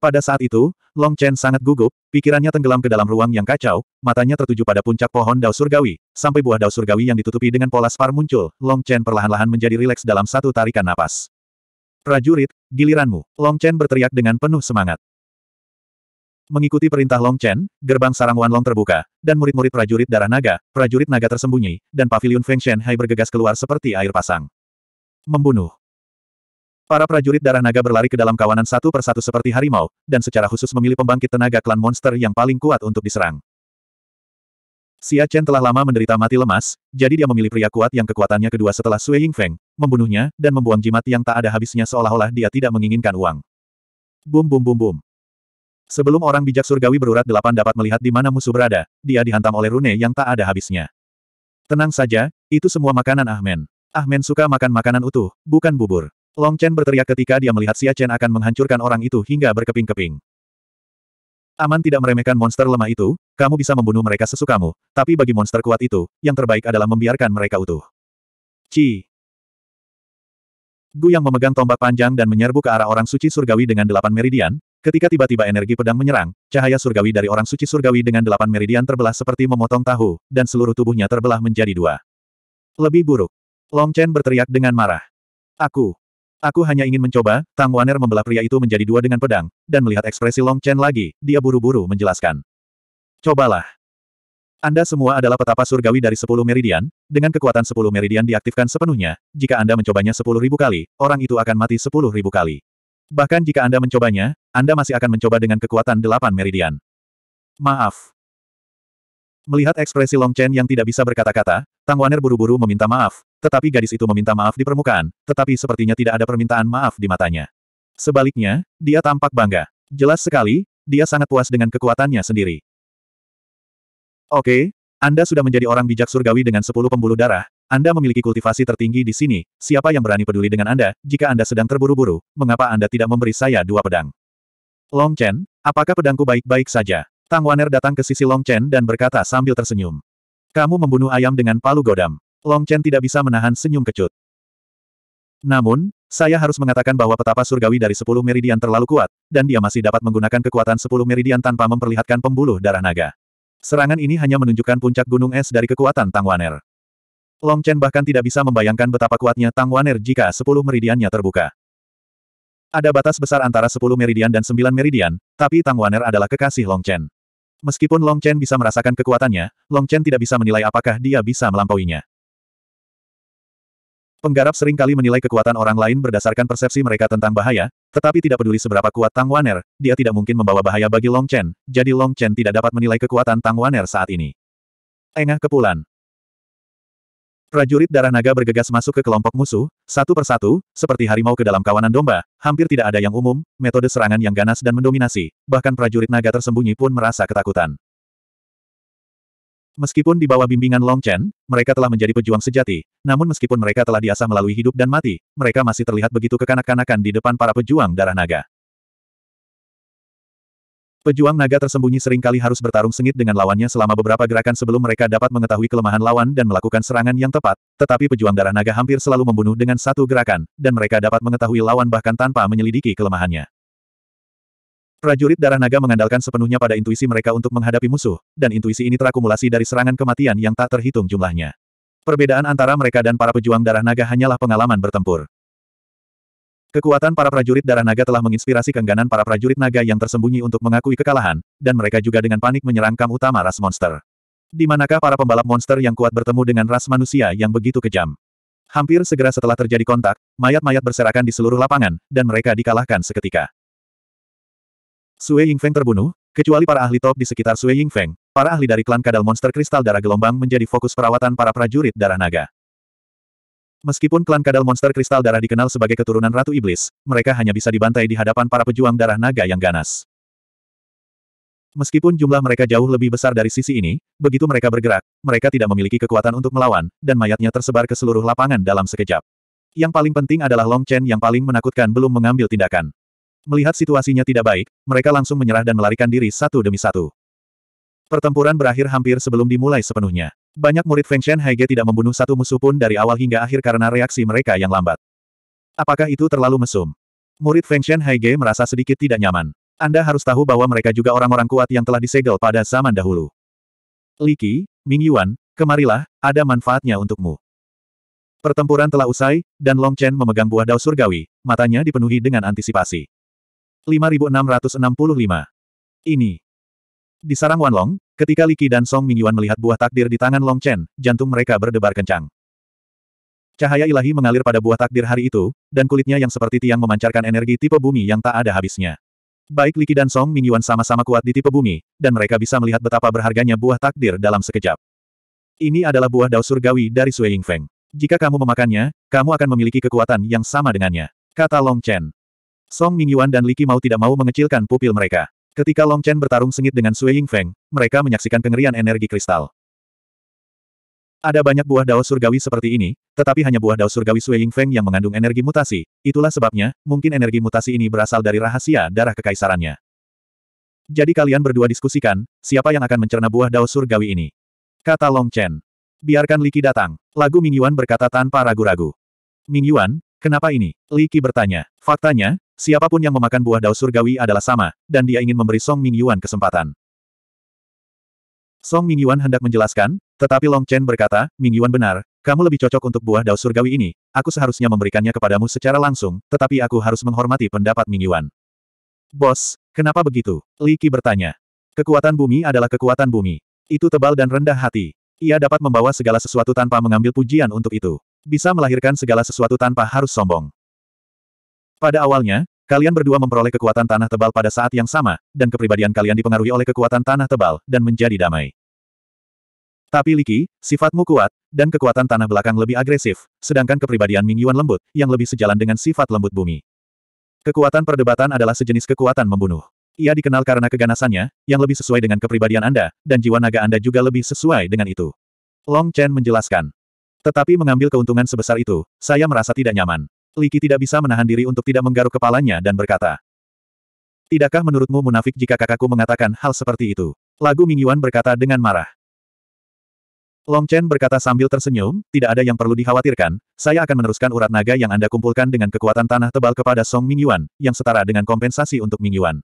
Pada saat itu, Long Chen sangat gugup, pikirannya tenggelam ke dalam ruang yang kacau, matanya tertuju pada puncak pohon dao surgawi, sampai buah dao surgawi yang ditutupi dengan pola spar muncul, Long Chen perlahan-lahan menjadi rileks dalam satu tarikan napas. Prajurit, giliranmu, Long Chen berteriak dengan penuh semangat. Mengikuti perintah Long Chen, gerbang sarang Wan Long terbuka, dan murid-murid prajurit darah naga, prajurit naga tersembunyi, dan pavilion Feng Shen Hai bergegas keluar seperti air pasang. Membunuh. Para prajurit darah naga berlari ke dalam kawanan satu persatu seperti harimau, dan secara khusus memilih pembangkit tenaga klan monster yang paling kuat untuk diserang. Xia Chen telah lama menderita mati lemas, jadi dia memilih pria kuat yang kekuatannya kedua setelah Sui Yingfeng, membunuhnya, dan membuang jimat yang tak ada habisnya seolah-olah dia tidak menginginkan uang. Bum bum bum bum. Sebelum orang bijak surgawi berurat delapan dapat melihat di mana musuh berada, dia dihantam oleh rune yang tak ada habisnya. Tenang saja, itu semua makanan Ahmen. Ahmen suka makan makanan utuh, bukan bubur. Long Chen berteriak ketika dia melihat Xia Chen akan menghancurkan orang itu hingga berkeping-keping. Aman tidak meremehkan monster lemah itu, kamu bisa membunuh mereka sesukamu, tapi bagi monster kuat itu, yang terbaik adalah membiarkan mereka utuh. Ci. Gu yang memegang tombak panjang dan menyerbu ke arah orang suci surgawi dengan delapan meridian, ketika tiba-tiba energi pedang menyerang, cahaya surgawi dari orang suci surgawi dengan delapan meridian terbelah seperti memotong tahu, dan seluruh tubuhnya terbelah menjadi dua. Lebih buruk. Long Chen berteriak dengan marah. Aku. Aku hanya ingin mencoba, Tang Waner membelah pria itu menjadi dua dengan pedang, dan melihat ekspresi Long Chen lagi, dia buru-buru menjelaskan. Cobalah. Anda semua adalah petapa surgawi dari 10 meridian, dengan kekuatan 10 meridian diaktifkan sepenuhnya, jika Anda mencobanya ribu kali, orang itu akan mati ribu kali. Bahkan jika Anda mencobanya, Anda masih akan mencoba dengan kekuatan 8 meridian. Maaf. Melihat ekspresi Long Chen yang tidak bisa berkata-kata, Tang Waner buru-buru meminta maaf, tetapi gadis itu meminta maaf di permukaan, tetapi sepertinya tidak ada permintaan maaf di matanya. Sebaliknya, dia tampak bangga. Jelas sekali, dia sangat puas dengan kekuatannya sendiri. Oke, Anda sudah menjadi orang bijak surgawi dengan sepuluh pembuluh darah, Anda memiliki kultivasi tertinggi di sini, siapa yang berani peduli dengan Anda, jika Anda sedang terburu-buru, mengapa Anda tidak memberi saya dua pedang? Long Chen, apakah pedangku baik-baik saja? Tang Waner datang ke sisi Long Chen dan berkata sambil tersenyum. Kamu membunuh ayam dengan palu godam. Long Chen tidak bisa menahan senyum kecut. Namun, saya harus mengatakan bahwa petapa surgawi dari sepuluh meridian terlalu kuat, dan dia masih dapat menggunakan kekuatan sepuluh meridian tanpa memperlihatkan pembuluh darah naga. Serangan ini hanya menunjukkan puncak gunung es dari kekuatan Tang Waner. Long Chen bahkan tidak bisa membayangkan betapa kuatnya Tang Waner jika sepuluh meridiannya terbuka. Ada batas besar antara 10 meridian dan 9 meridian, tapi Tang Waner adalah kekasih Long Chen. Meskipun Long Chen bisa merasakan kekuatannya, Long Chen tidak bisa menilai apakah dia bisa melampauinya. Penggarap seringkali menilai kekuatan orang lain berdasarkan persepsi mereka tentang bahaya, tetapi tidak peduli seberapa kuat Tang Waner, dia tidak mungkin membawa bahaya bagi Long Chen, jadi Long Chen tidak dapat menilai kekuatan Tang Waner saat ini. Engah Kepulan Prajurit darah naga bergegas masuk ke kelompok musuh, satu persatu, seperti harimau ke dalam kawanan domba, hampir tidak ada yang umum, metode serangan yang ganas dan mendominasi, bahkan prajurit naga tersembunyi pun merasa ketakutan. Meskipun di bawah bimbingan Long Chen, mereka telah menjadi pejuang sejati, namun meskipun mereka telah diasah melalui hidup dan mati, mereka masih terlihat begitu kekanak-kanakan di depan para pejuang darah naga. Pejuang naga tersembunyi seringkali harus bertarung sengit dengan lawannya selama beberapa gerakan sebelum mereka dapat mengetahui kelemahan lawan dan melakukan serangan yang tepat, tetapi pejuang darah naga hampir selalu membunuh dengan satu gerakan, dan mereka dapat mengetahui lawan bahkan tanpa menyelidiki kelemahannya. Prajurit darah naga mengandalkan sepenuhnya pada intuisi mereka untuk menghadapi musuh, dan intuisi ini terakumulasi dari serangan kematian yang tak terhitung jumlahnya. Perbedaan antara mereka dan para pejuang darah naga hanyalah pengalaman bertempur. Kekuatan para prajurit darah naga telah menginspirasi keengganan para prajurit naga yang tersembunyi untuk mengakui kekalahan, dan mereka juga dengan panik menyerang kam utama ras monster. Di manakah para pembalap monster yang kuat bertemu dengan ras manusia yang begitu kejam? Hampir segera setelah terjadi kontak, mayat-mayat berserakan di seluruh lapangan, dan mereka dikalahkan seketika. Sue Ying Feng terbunuh, kecuali para ahli top di sekitar Sue Ying Feng, para ahli dari klan kadal monster kristal darah gelombang menjadi fokus perawatan para prajurit darah naga. Meskipun klan kadal monster kristal darah dikenal sebagai keturunan Ratu Iblis, mereka hanya bisa dibantai di hadapan para pejuang darah naga yang ganas. Meskipun jumlah mereka jauh lebih besar dari sisi ini, begitu mereka bergerak, mereka tidak memiliki kekuatan untuk melawan, dan mayatnya tersebar ke seluruh lapangan dalam sekejap. Yang paling penting adalah Long Chen yang paling menakutkan belum mengambil tindakan. Melihat situasinya tidak baik, mereka langsung menyerah dan melarikan diri satu demi satu. Pertempuran berakhir hampir sebelum dimulai sepenuhnya. Banyak murid Feng Shen Haige tidak membunuh satu musuh pun dari awal hingga akhir karena reaksi mereka yang lambat. Apakah itu terlalu mesum? Murid Feng Shen Haige merasa sedikit tidak nyaman. Anda harus tahu bahwa mereka juga orang-orang kuat yang telah disegel pada zaman dahulu. Qi, Ming Yuan, kemarilah, ada manfaatnya untukmu. Pertempuran telah usai, dan Long Chen memegang buah dao surgawi, matanya dipenuhi dengan antisipasi. 5665. Ini. Di sarang Wanlong, ketika Li Qi dan Song Mingyuan melihat buah takdir di tangan Long Chen, jantung mereka berdebar kencang. Cahaya ilahi mengalir pada buah takdir hari itu, dan kulitnya yang seperti tiang memancarkan energi tipe bumi yang tak ada habisnya. Baik Li Qi dan Song Mingyuan sama-sama kuat di tipe bumi, dan mereka bisa melihat betapa berharganya buah takdir dalam sekejap. Ini adalah buah dao surgawi dari Sui Yingfeng. Jika kamu memakannya, kamu akan memiliki kekuatan yang sama dengannya. Kata Long Chen. Song Mingyuan dan Liki mau tidak mau mengecilkan pupil mereka. Ketika Long Chen bertarung sengit dengan Sui Feng, mereka menyaksikan kengerian energi kristal. Ada banyak buah dao surgawi seperti ini, tetapi hanya buah dao surgawi Sui Feng yang mengandung energi mutasi. Itulah sebabnya, mungkin energi mutasi ini berasal dari rahasia darah kekaisarannya. Jadi kalian berdua diskusikan, siapa yang akan mencerna buah dao surgawi ini? Kata Long Chen. Biarkan Li Qi datang. Lagu Mingyuan berkata tanpa ragu-ragu. Mingyuan, kenapa ini? Li Qi bertanya. Faktanya, Siapapun yang memakan buah daun surgawi adalah sama, dan dia ingin memberi Song Mingyuan kesempatan. Song Mingyuan hendak menjelaskan, tetapi Long Chen berkata, Mingyuan benar, kamu lebih cocok untuk buah daun surgawi ini, aku seharusnya memberikannya kepadamu secara langsung, tetapi aku harus menghormati pendapat Mingyuan. Bos, kenapa begitu? Li Qi bertanya. Kekuatan bumi adalah kekuatan bumi. Itu tebal dan rendah hati. Ia dapat membawa segala sesuatu tanpa mengambil pujian untuk itu. Bisa melahirkan segala sesuatu tanpa harus sombong. Pada awalnya, kalian berdua memperoleh kekuatan tanah tebal pada saat yang sama, dan kepribadian kalian dipengaruhi oleh kekuatan tanah tebal, dan menjadi damai. Tapi Liki, sifatmu kuat, dan kekuatan tanah belakang lebih agresif, sedangkan kepribadian Ming Yuan lembut, yang lebih sejalan dengan sifat lembut bumi. Kekuatan perdebatan adalah sejenis kekuatan membunuh. Ia dikenal karena keganasannya, yang lebih sesuai dengan kepribadian Anda, dan jiwa naga Anda juga lebih sesuai dengan itu. Long Chen menjelaskan. Tetapi mengambil keuntungan sebesar itu, saya merasa tidak nyaman. Liki tidak bisa menahan diri untuk tidak menggaruk kepalanya dan berkata. Tidakkah menurutmu munafik jika kakakku mengatakan hal seperti itu? Lagu Mingyuan berkata dengan marah. Long Chen berkata sambil tersenyum, tidak ada yang perlu dikhawatirkan, saya akan meneruskan urat naga yang Anda kumpulkan dengan kekuatan tanah tebal kepada Song Mingyuan, yang setara dengan kompensasi untuk Mingyuan.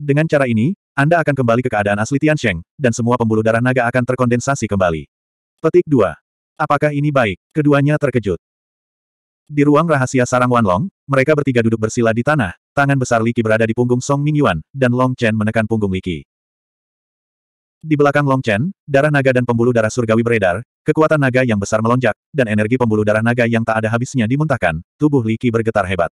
Dengan cara ini, Anda akan kembali ke keadaan asli Tian Sheng, dan semua pembuluh darah naga akan terkondensasi kembali. Petik 2. Apakah ini baik? Keduanya terkejut. Di ruang rahasia sarang Wanlong, mereka bertiga duduk bersila di tanah, tangan besar Liki berada di punggung Song Mingyuan, dan Long Chen menekan punggung Liki. Di belakang Long Chen, darah naga dan pembuluh darah surgawi beredar, kekuatan naga yang besar melonjak, dan energi pembuluh darah naga yang tak ada habisnya dimuntahkan, tubuh Liki bergetar hebat.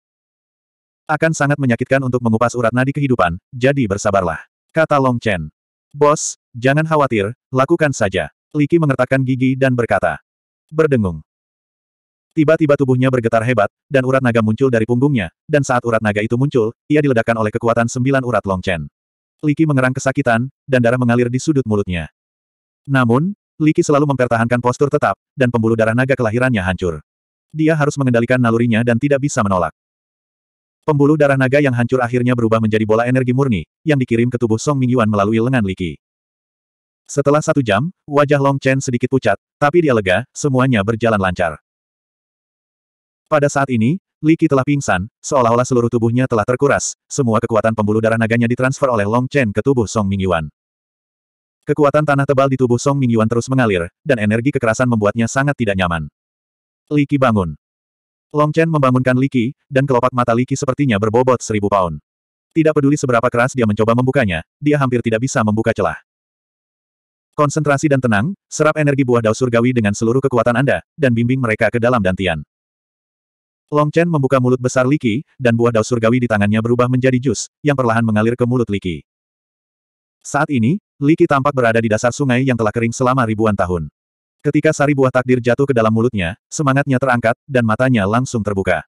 Akan sangat menyakitkan untuk mengupas urat nadi kehidupan, jadi bersabarlah. Kata Long Chen. Bos, jangan khawatir, lakukan saja. Liki mengertakkan gigi dan berkata. Berdengung. Tiba-tiba tubuhnya bergetar hebat, dan urat naga muncul dari punggungnya, dan saat urat naga itu muncul, ia diledakkan oleh kekuatan sembilan urat Longchen. Liki mengerang kesakitan, dan darah mengalir di sudut mulutnya. Namun, Liki selalu mempertahankan postur tetap, dan pembuluh darah naga kelahirannya hancur. Dia harus mengendalikan nalurinya dan tidak bisa menolak. Pembuluh darah naga yang hancur akhirnya berubah menjadi bola energi murni, yang dikirim ke tubuh Song Mingyuan melalui lengan Liki. Setelah satu jam, wajah Long Chen sedikit pucat, tapi dia lega, semuanya berjalan lancar. Pada saat ini, Li Liki telah pingsan, seolah-olah seluruh tubuhnya telah terkuras, semua kekuatan pembuluh darah naganya ditransfer oleh Long Chen ke tubuh Song Mingyuan. Kekuatan tanah tebal di tubuh Song Mingyuan terus mengalir, dan energi kekerasan membuatnya sangat tidak nyaman. Li Liki bangun. Long Chen membangunkan Li Liki, dan kelopak mata Li Liki sepertinya berbobot seribu pound. Tidak peduli seberapa keras dia mencoba membukanya, dia hampir tidak bisa membuka celah. Konsentrasi dan tenang, serap energi buah dao surgawi dengan seluruh kekuatan Anda, dan bimbing mereka ke dalam dantian. Long Chen membuka mulut besar Liki, dan buah dao surgawi di tangannya berubah menjadi jus, yang perlahan mengalir ke mulut Liki. Saat ini, Liki tampak berada di dasar sungai yang telah kering selama ribuan tahun. Ketika sari buah takdir jatuh ke dalam mulutnya, semangatnya terangkat, dan matanya langsung terbuka.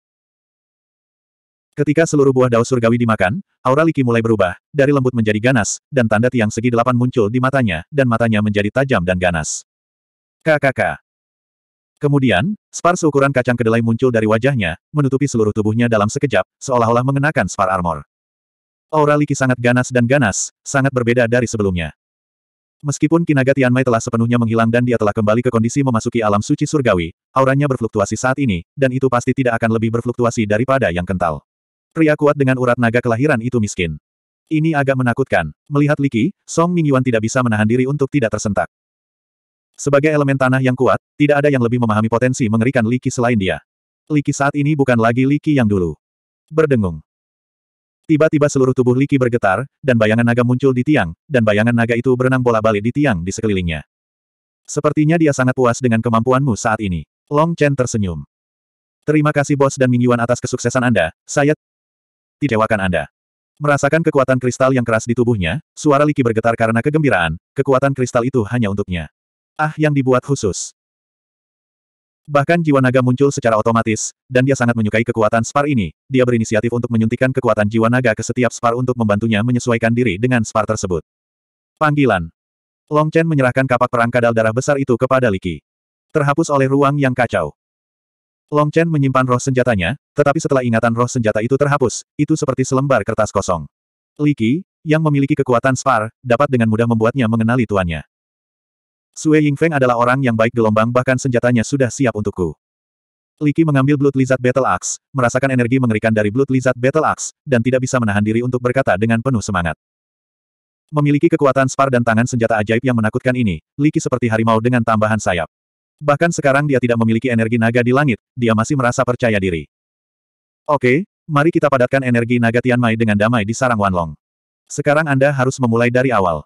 Ketika seluruh buah dao surgawi dimakan, aura Liki mulai berubah, dari lembut menjadi ganas, dan tanda tiang segi delapan muncul di matanya, dan matanya menjadi tajam dan ganas. Kakak, Kemudian, spar seukuran kacang kedelai muncul dari wajahnya, menutupi seluruh tubuhnya dalam sekejap, seolah-olah mengenakan spar armor. Aura Liki sangat ganas dan ganas, sangat berbeda dari sebelumnya. Meskipun Kinaga Tianmai telah sepenuhnya menghilang dan dia telah kembali ke kondisi memasuki alam suci surgawi, auranya berfluktuasi saat ini, dan itu pasti tidak akan lebih berfluktuasi daripada yang kental. Pria kuat dengan urat naga kelahiran itu miskin. Ini agak menakutkan. Melihat Liki, Song Mingyuan tidak bisa menahan diri untuk tidak tersentak. Sebagai elemen tanah yang kuat, tidak ada yang lebih memahami potensi mengerikan Liki selain dia. Liki saat ini bukan lagi Liki yang dulu. Berdengung. Tiba-tiba seluruh tubuh Liki bergetar, dan bayangan naga muncul di tiang, dan bayangan naga itu berenang bola balik di tiang di sekelilingnya. Sepertinya dia sangat puas dengan kemampuanmu saat ini. Long Chen tersenyum. Terima kasih bos dan Mingyuan atas kesuksesan Anda, saya tidewakan Anda. Merasakan kekuatan kristal yang keras di tubuhnya, suara Liki bergetar karena kegembiraan, kekuatan kristal itu hanya untuknya. Ah yang dibuat khusus. Bahkan jiwa naga muncul secara otomatis, dan dia sangat menyukai kekuatan spar ini. Dia berinisiatif untuk menyuntikkan kekuatan jiwa naga ke setiap spar untuk membantunya menyesuaikan diri dengan spar tersebut. Panggilan. Long Chen menyerahkan kapak perang kadal darah besar itu kepada Liki. Terhapus oleh ruang yang kacau. Long Chen menyimpan roh senjatanya, tetapi setelah ingatan roh senjata itu terhapus, itu seperti selembar kertas kosong. Liki, yang memiliki kekuatan spar, dapat dengan mudah membuatnya mengenali tuannya. Sue Yingfeng adalah orang yang baik gelombang bahkan senjatanya sudah siap untukku. Li Qi mengambil Blood Lizard Battle Axe, merasakan energi mengerikan dari Blood Lizard Battle Axe, dan tidak bisa menahan diri untuk berkata dengan penuh semangat. Memiliki kekuatan spar dan tangan senjata ajaib yang menakutkan ini, Li Qi seperti harimau dengan tambahan sayap. Bahkan sekarang dia tidak memiliki energi naga di langit, dia masih merasa percaya diri. Oke, mari kita padatkan energi naga Tian Mai dengan damai di sarang Wanlong. Sekarang Anda harus memulai dari awal.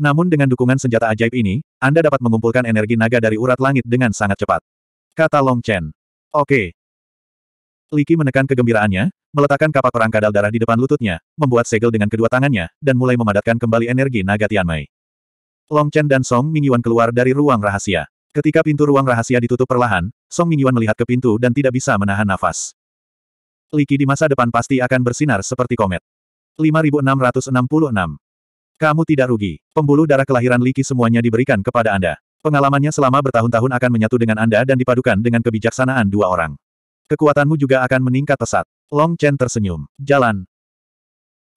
Namun dengan dukungan senjata ajaib ini, Anda dapat mengumpulkan energi naga dari urat langit dengan sangat cepat. Kata Long Chen. Oke. Liki menekan kegembiraannya, meletakkan kapak perang kadal darah di depan lututnya, membuat segel dengan kedua tangannya, dan mulai memadatkan kembali energi naga Tianmei. Long Chen dan Song Mingyuan keluar dari ruang rahasia. Ketika pintu ruang rahasia ditutup perlahan, Song Mingyuan melihat ke pintu dan tidak bisa menahan nafas. Liki di masa depan pasti akan bersinar seperti komet. 5666 kamu tidak rugi. Pembuluh darah kelahiran Liki semuanya diberikan kepada Anda. Pengalamannya selama bertahun-tahun akan menyatu dengan Anda dan dipadukan dengan kebijaksanaan dua orang. Kekuatanmu juga akan meningkat pesat. Long Chen tersenyum. Jalan.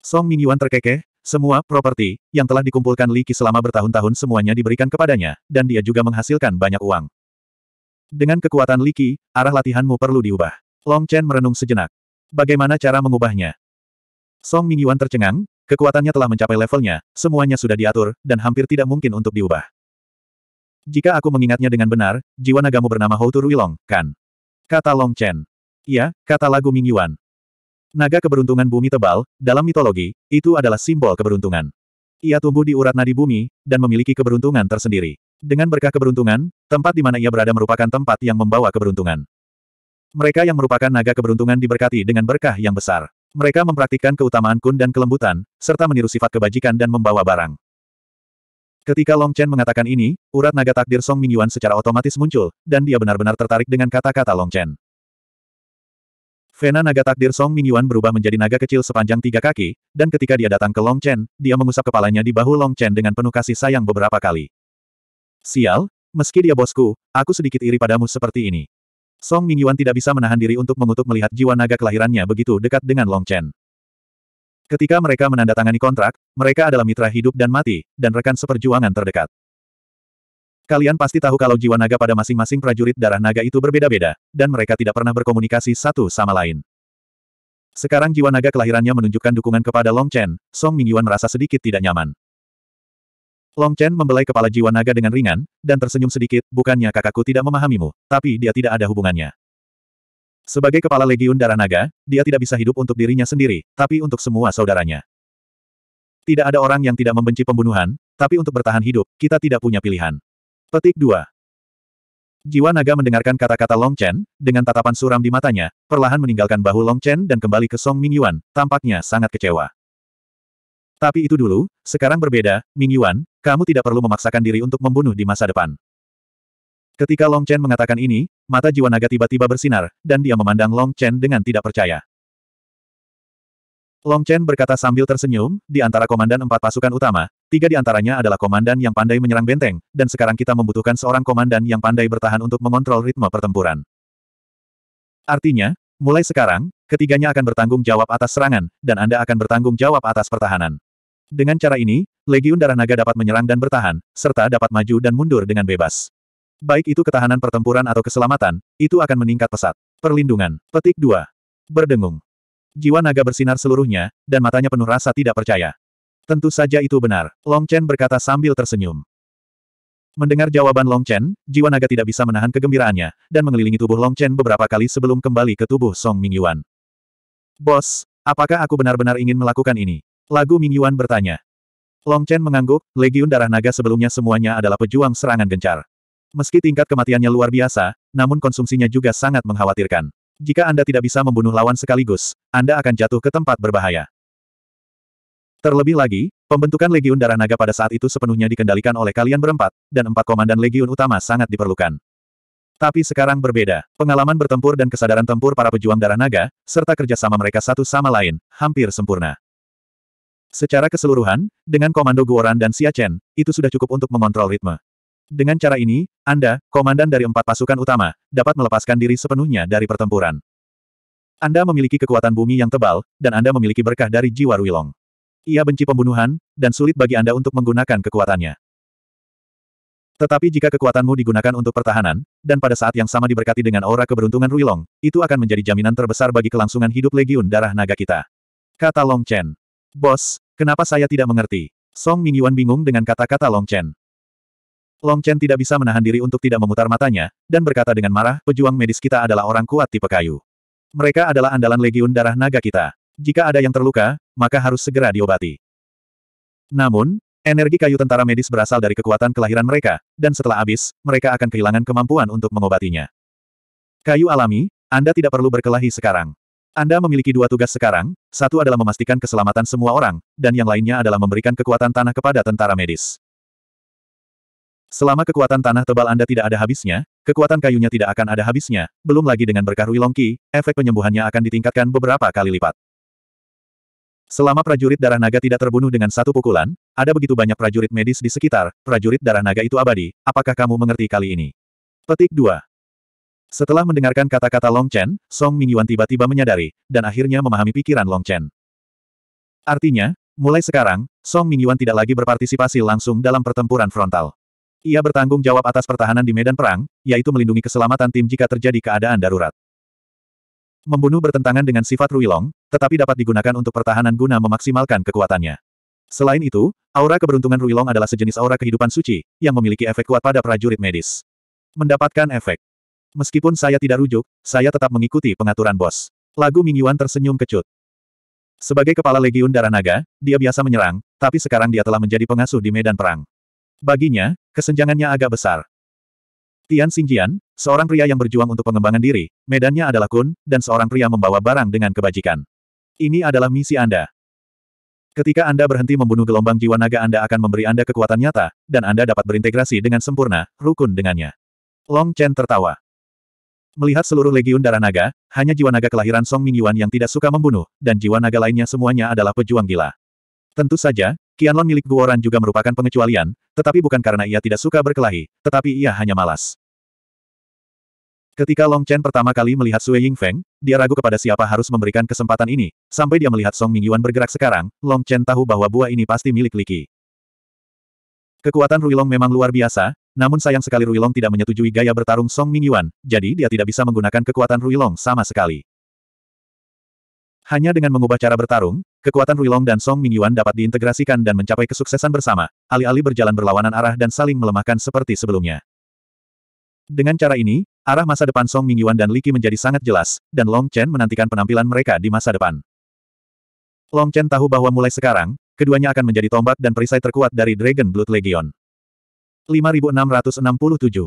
Song Mingyuan terkekeh, semua properti yang telah dikumpulkan Liki selama bertahun-tahun semuanya diberikan kepadanya, dan dia juga menghasilkan banyak uang. Dengan kekuatan Liki, arah latihanmu perlu diubah. Long Chen merenung sejenak. Bagaimana cara mengubahnya? Song Mingyuan tercengang, Kekuatannya telah mencapai levelnya, semuanya sudah diatur, dan hampir tidak mungkin untuk diubah. Jika aku mengingatnya dengan benar, jiwa nagamu bernama Houtu Ruilong, kan? Kata Long Chen. Iya, kata lagu Ming Yuan. Naga keberuntungan bumi tebal, dalam mitologi, itu adalah simbol keberuntungan. Ia tumbuh di urat nadi bumi, dan memiliki keberuntungan tersendiri. Dengan berkah keberuntungan, tempat di mana ia berada merupakan tempat yang membawa keberuntungan. Mereka yang merupakan naga keberuntungan diberkati dengan berkah yang besar. Mereka mempraktikkan keutamaan kun dan kelembutan, serta meniru sifat kebajikan dan membawa barang. Ketika Long Chen mengatakan ini, urat naga takdir Song Mingyuan secara otomatis muncul, dan dia benar-benar tertarik dengan kata-kata Long Chen. Vena naga takdir Song Mingyuan berubah menjadi naga kecil sepanjang tiga kaki, dan ketika dia datang ke Long Chen, dia mengusap kepalanya di bahu Long Chen dengan penuh kasih sayang beberapa kali. Sial, meski dia bosku, aku sedikit iri padamu seperti ini. Song Mingyuan tidak bisa menahan diri untuk mengutuk melihat jiwa naga kelahirannya begitu dekat dengan Long Chen. Ketika mereka menandatangani kontrak, mereka adalah mitra hidup dan mati, dan rekan seperjuangan terdekat. Kalian pasti tahu kalau jiwa naga pada masing-masing prajurit darah naga itu berbeda-beda, dan mereka tidak pernah berkomunikasi satu sama lain. Sekarang jiwa naga kelahirannya menunjukkan dukungan kepada Long Chen, Song Mingyuan merasa sedikit tidak nyaman. Long Chen membelai kepala jiwa naga dengan ringan, dan tersenyum sedikit, bukannya kakakku tidak memahamimu, tapi dia tidak ada hubungannya. Sebagai kepala legiun darah naga, dia tidak bisa hidup untuk dirinya sendiri, tapi untuk semua saudaranya. Tidak ada orang yang tidak membenci pembunuhan, tapi untuk bertahan hidup, kita tidak punya pilihan. Petik 2. Jiwa naga mendengarkan kata-kata Long Chen, dengan tatapan suram di matanya, perlahan meninggalkan bahu Long Chen dan kembali ke Song Mingyuan, tampaknya sangat kecewa. Tapi itu dulu, sekarang berbeda, Ming Yuan, kamu tidak perlu memaksakan diri untuk membunuh di masa depan. Ketika Long Chen mengatakan ini, mata jiwa naga tiba-tiba bersinar, dan dia memandang Long Chen dengan tidak percaya. Long Chen berkata sambil tersenyum, di antara komandan empat pasukan utama, tiga di antaranya adalah komandan yang pandai menyerang benteng, dan sekarang kita membutuhkan seorang komandan yang pandai bertahan untuk mengontrol ritme pertempuran. Artinya, mulai sekarang, ketiganya akan bertanggung jawab atas serangan, dan Anda akan bertanggung jawab atas pertahanan. Dengan cara ini, Legiun Darah Naga dapat menyerang dan bertahan, serta dapat maju dan mundur dengan bebas. Baik itu ketahanan pertempuran atau keselamatan, itu akan meningkat pesat. Perlindungan. Petik 2. Berdengung. Jiwa naga bersinar seluruhnya, dan matanya penuh rasa tidak percaya. Tentu saja itu benar, Long Chen berkata sambil tersenyum. Mendengar jawaban Long Chen, jiwa naga tidak bisa menahan kegembiraannya, dan mengelilingi tubuh Long Chen beberapa kali sebelum kembali ke tubuh Song Mingyuan. Bos, apakah aku benar-benar ingin melakukan ini? Lagu Mingyuan bertanya. Long Chen mengangguk, legiun darah naga sebelumnya semuanya adalah pejuang serangan gencar. Meski tingkat kematiannya luar biasa, namun konsumsinya juga sangat mengkhawatirkan. Jika Anda tidak bisa membunuh lawan sekaligus, Anda akan jatuh ke tempat berbahaya. Terlebih lagi, pembentukan legiun darah naga pada saat itu sepenuhnya dikendalikan oleh kalian berempat, dan empat komandan legiun utama sangat diperlukan. Tapi sekarang berbeda. Pengalaman bertempur dan kesadaran tempur para pejuang darah naga, serta kerjasama mereka satu sama lain, hampir sempurna. Secara keseluruhan, dengan komando Guoran dan Xia Chen, itu sudah cukup untuk mengontrol ritme. Dengan cara ini, Anda, komandan dari empat pasukan utama, dapat melepaskan diri sepenuhnya dari pertempuran. Anda memiliki kekuatan bumi yang tebal, dan Anda memiliki berkah dari jiwa Ruilong. Ia benci pembunuhan, dan sulit bagi Anda untuk menggunakan kekuatannya. Tetapi jika kekuatanmu digunakan untuk pertahanan, dan pada saat yang sama diberkati dengan aura keberuntungan Ruilong, itu akan menjadi jaminan terbesar bagi kelangsungan hidup Legiun Darah Naga kita. Kata Long Chen. Bos, Kenapa saya tidak mengerti? Song Mingyuan bingung dengan kata-kata Long Chen. Long Chen tidak bisa menahan diri untuk tidak memutar matanya, dan berkata dengan marah, pejuang medis kita adalah orang kuat tipe kayu. Mereka adalah andalan legiun darah naga kita. Jika ada yang terluka, maka harus segera diobati. Namun, energi kayu tentara medis berasal dari kekuatan kelahiran mereka, dan setelah habis, mereka akan kehilangan kemampuan untuk mengobatinya. Kayu alami, Anda tidak perlu berkelahi sekarang. Anda memiliki dua tugas sekarang, satu adalah memastikan keselamatan semua orang, dan yang lainnya adalah memberikan kekuatan tanah kepada tentara medis. Selama kekuatan tanah tebal Anda tidak ada habisnya, kekuatan kayunya tidak akan ada habisnya, belum lagi dengan berkah Wilongki, efek penyembuhannya akan ditingkatkan beberapa kali lipat. Selama prajurit darah naga tidak terbunuh dengan satu pukulan, ada begitu banyak prajurit medis di sekitar, prajurit darah naga itu abadi, apakah kamu mengerti kali ini? Petik 2. Setelah mendengarkan kata-kata Long Chen, Song Mingyuan tiba-tiba menyadari, dan akhirnya memahami pikiran Long Chen. Artinya, mulai sekarang, Song Mingyuan tidak lagi berpartisipasi langsung dalam pertempuran frontal. Ia bertanggung jawab atas pertahanan di medan perang, yaitu melindungi keselamatan tim jika terjadi keadaan darurat. Membunuh bertentangan dengan sifat Rui Long, tetapi dapat digunakan untuk pertahanan guna memaksimalkan kekuatannya. Selain itu, aura keberuntungan Rui Long adalah sejenis aura kehidupan suci, yang memiliki efek kuat pada prajurit medis. Mendapatkan efek Meskipun saya tidak rujuk, saya tetap mengikuti pengaturan bos. Lagu Mingyuan tersenyum kecut. Sebagai kepala Legiun Darah Naga, dia biasa menyerang, tapi sekarang dia telah menjadi pengasuh di medan perang. Baginya, kesenjangannya agak besar. Tian Xingjian, seorang pria yang berjuang untuk pengembangan diri, medannya adalah kun, dan seorang pria membawa barang dengan kebajikan. Ini adalah misi Anda. Ketika Anda berhenti membunuh gelombang jiwa naga Anda akan memberi Anda kekuatan nyata, dan Anda dapat berintegrasi dengan sempurna, rukun dengannya. Long Chen tertawa. Melihat seluruh legiun darah naga, hanya jiwa naga kelahiran Song Mingyuan yang tidak suka membunuh, dan jiwa naga lainnya semuanya adalah pejuang gila. Tentu saja, Qianlong milik Guoran juga merupakan pengecualian, tetapi bukan karena ia tidak suka berkelahi, tetapi ia hanya malas. Ketika Long Chen pertama kali melihat Sui Yingfeng, dia ragu kepada siapa harus memberikan kesempatan ini, sampai dia melihat Song Mingyuan bergerak sekarang, Long Chen tahu bahwa buah ini pasti milik Liki. Kekuatan Rui Long memang luar biasa, namun sayang sekali Ruilong tidak menyetujui gaya bertarung Song Mingyuan, jadi dia tidak bisa menggunakan kekuatan Ruilong sama sekali. Hanya dengan mengubah cara bertarung, kekuatan Ruilong dan Song Mingyuan dapat diintegrasikan dan mencapai kesuksesan bersama, alih-alih berjalan berlawanan arah dan saling melemahkan seperti sebelumnya. Dengan cara ini, arah masa depan Song Mingyuan dan Li Qi menjadi sangat jelas, dan Long Chen menantikan penampilan mereka di masa depan. Long Chen tahu bahwa mulai sekarang, keduanya akan menjadi tombak dan perisai terkuat dari Dragon Blood Legion. 5667.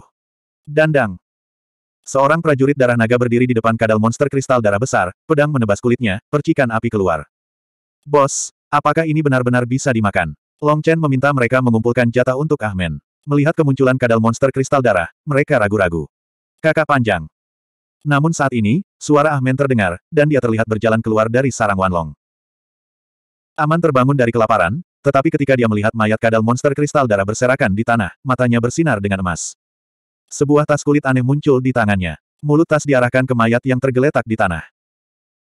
Dandang. Seorang prajurit darah naga berdiri di depan kadal monster kristal darah besar, pedang menebas kulitnya, percikan api keluar. Bos, apakah ini benar-benar bisa dimakan? Long Chen meminta mereka mengumpulkan jatah untuk Ahmen. Melihat kemunculan kadal monster kristal darah, mereka ragu-ragu. Kakak panjang. Namun saat ini, suara Ahmen terdengar, dan dia terlihat berjalan keluar dari sarang Wanlong. Aman terbangun dari kelaparan, tetapi ketika dia melihat mayat kadal monster kristal darah berserakan di tanah, matanya bersinar dengan emas. Sebuah tas kulit aneh muncul di tangannya. Mulut tas diarahkan ke mayat yang tergeletak di tanah.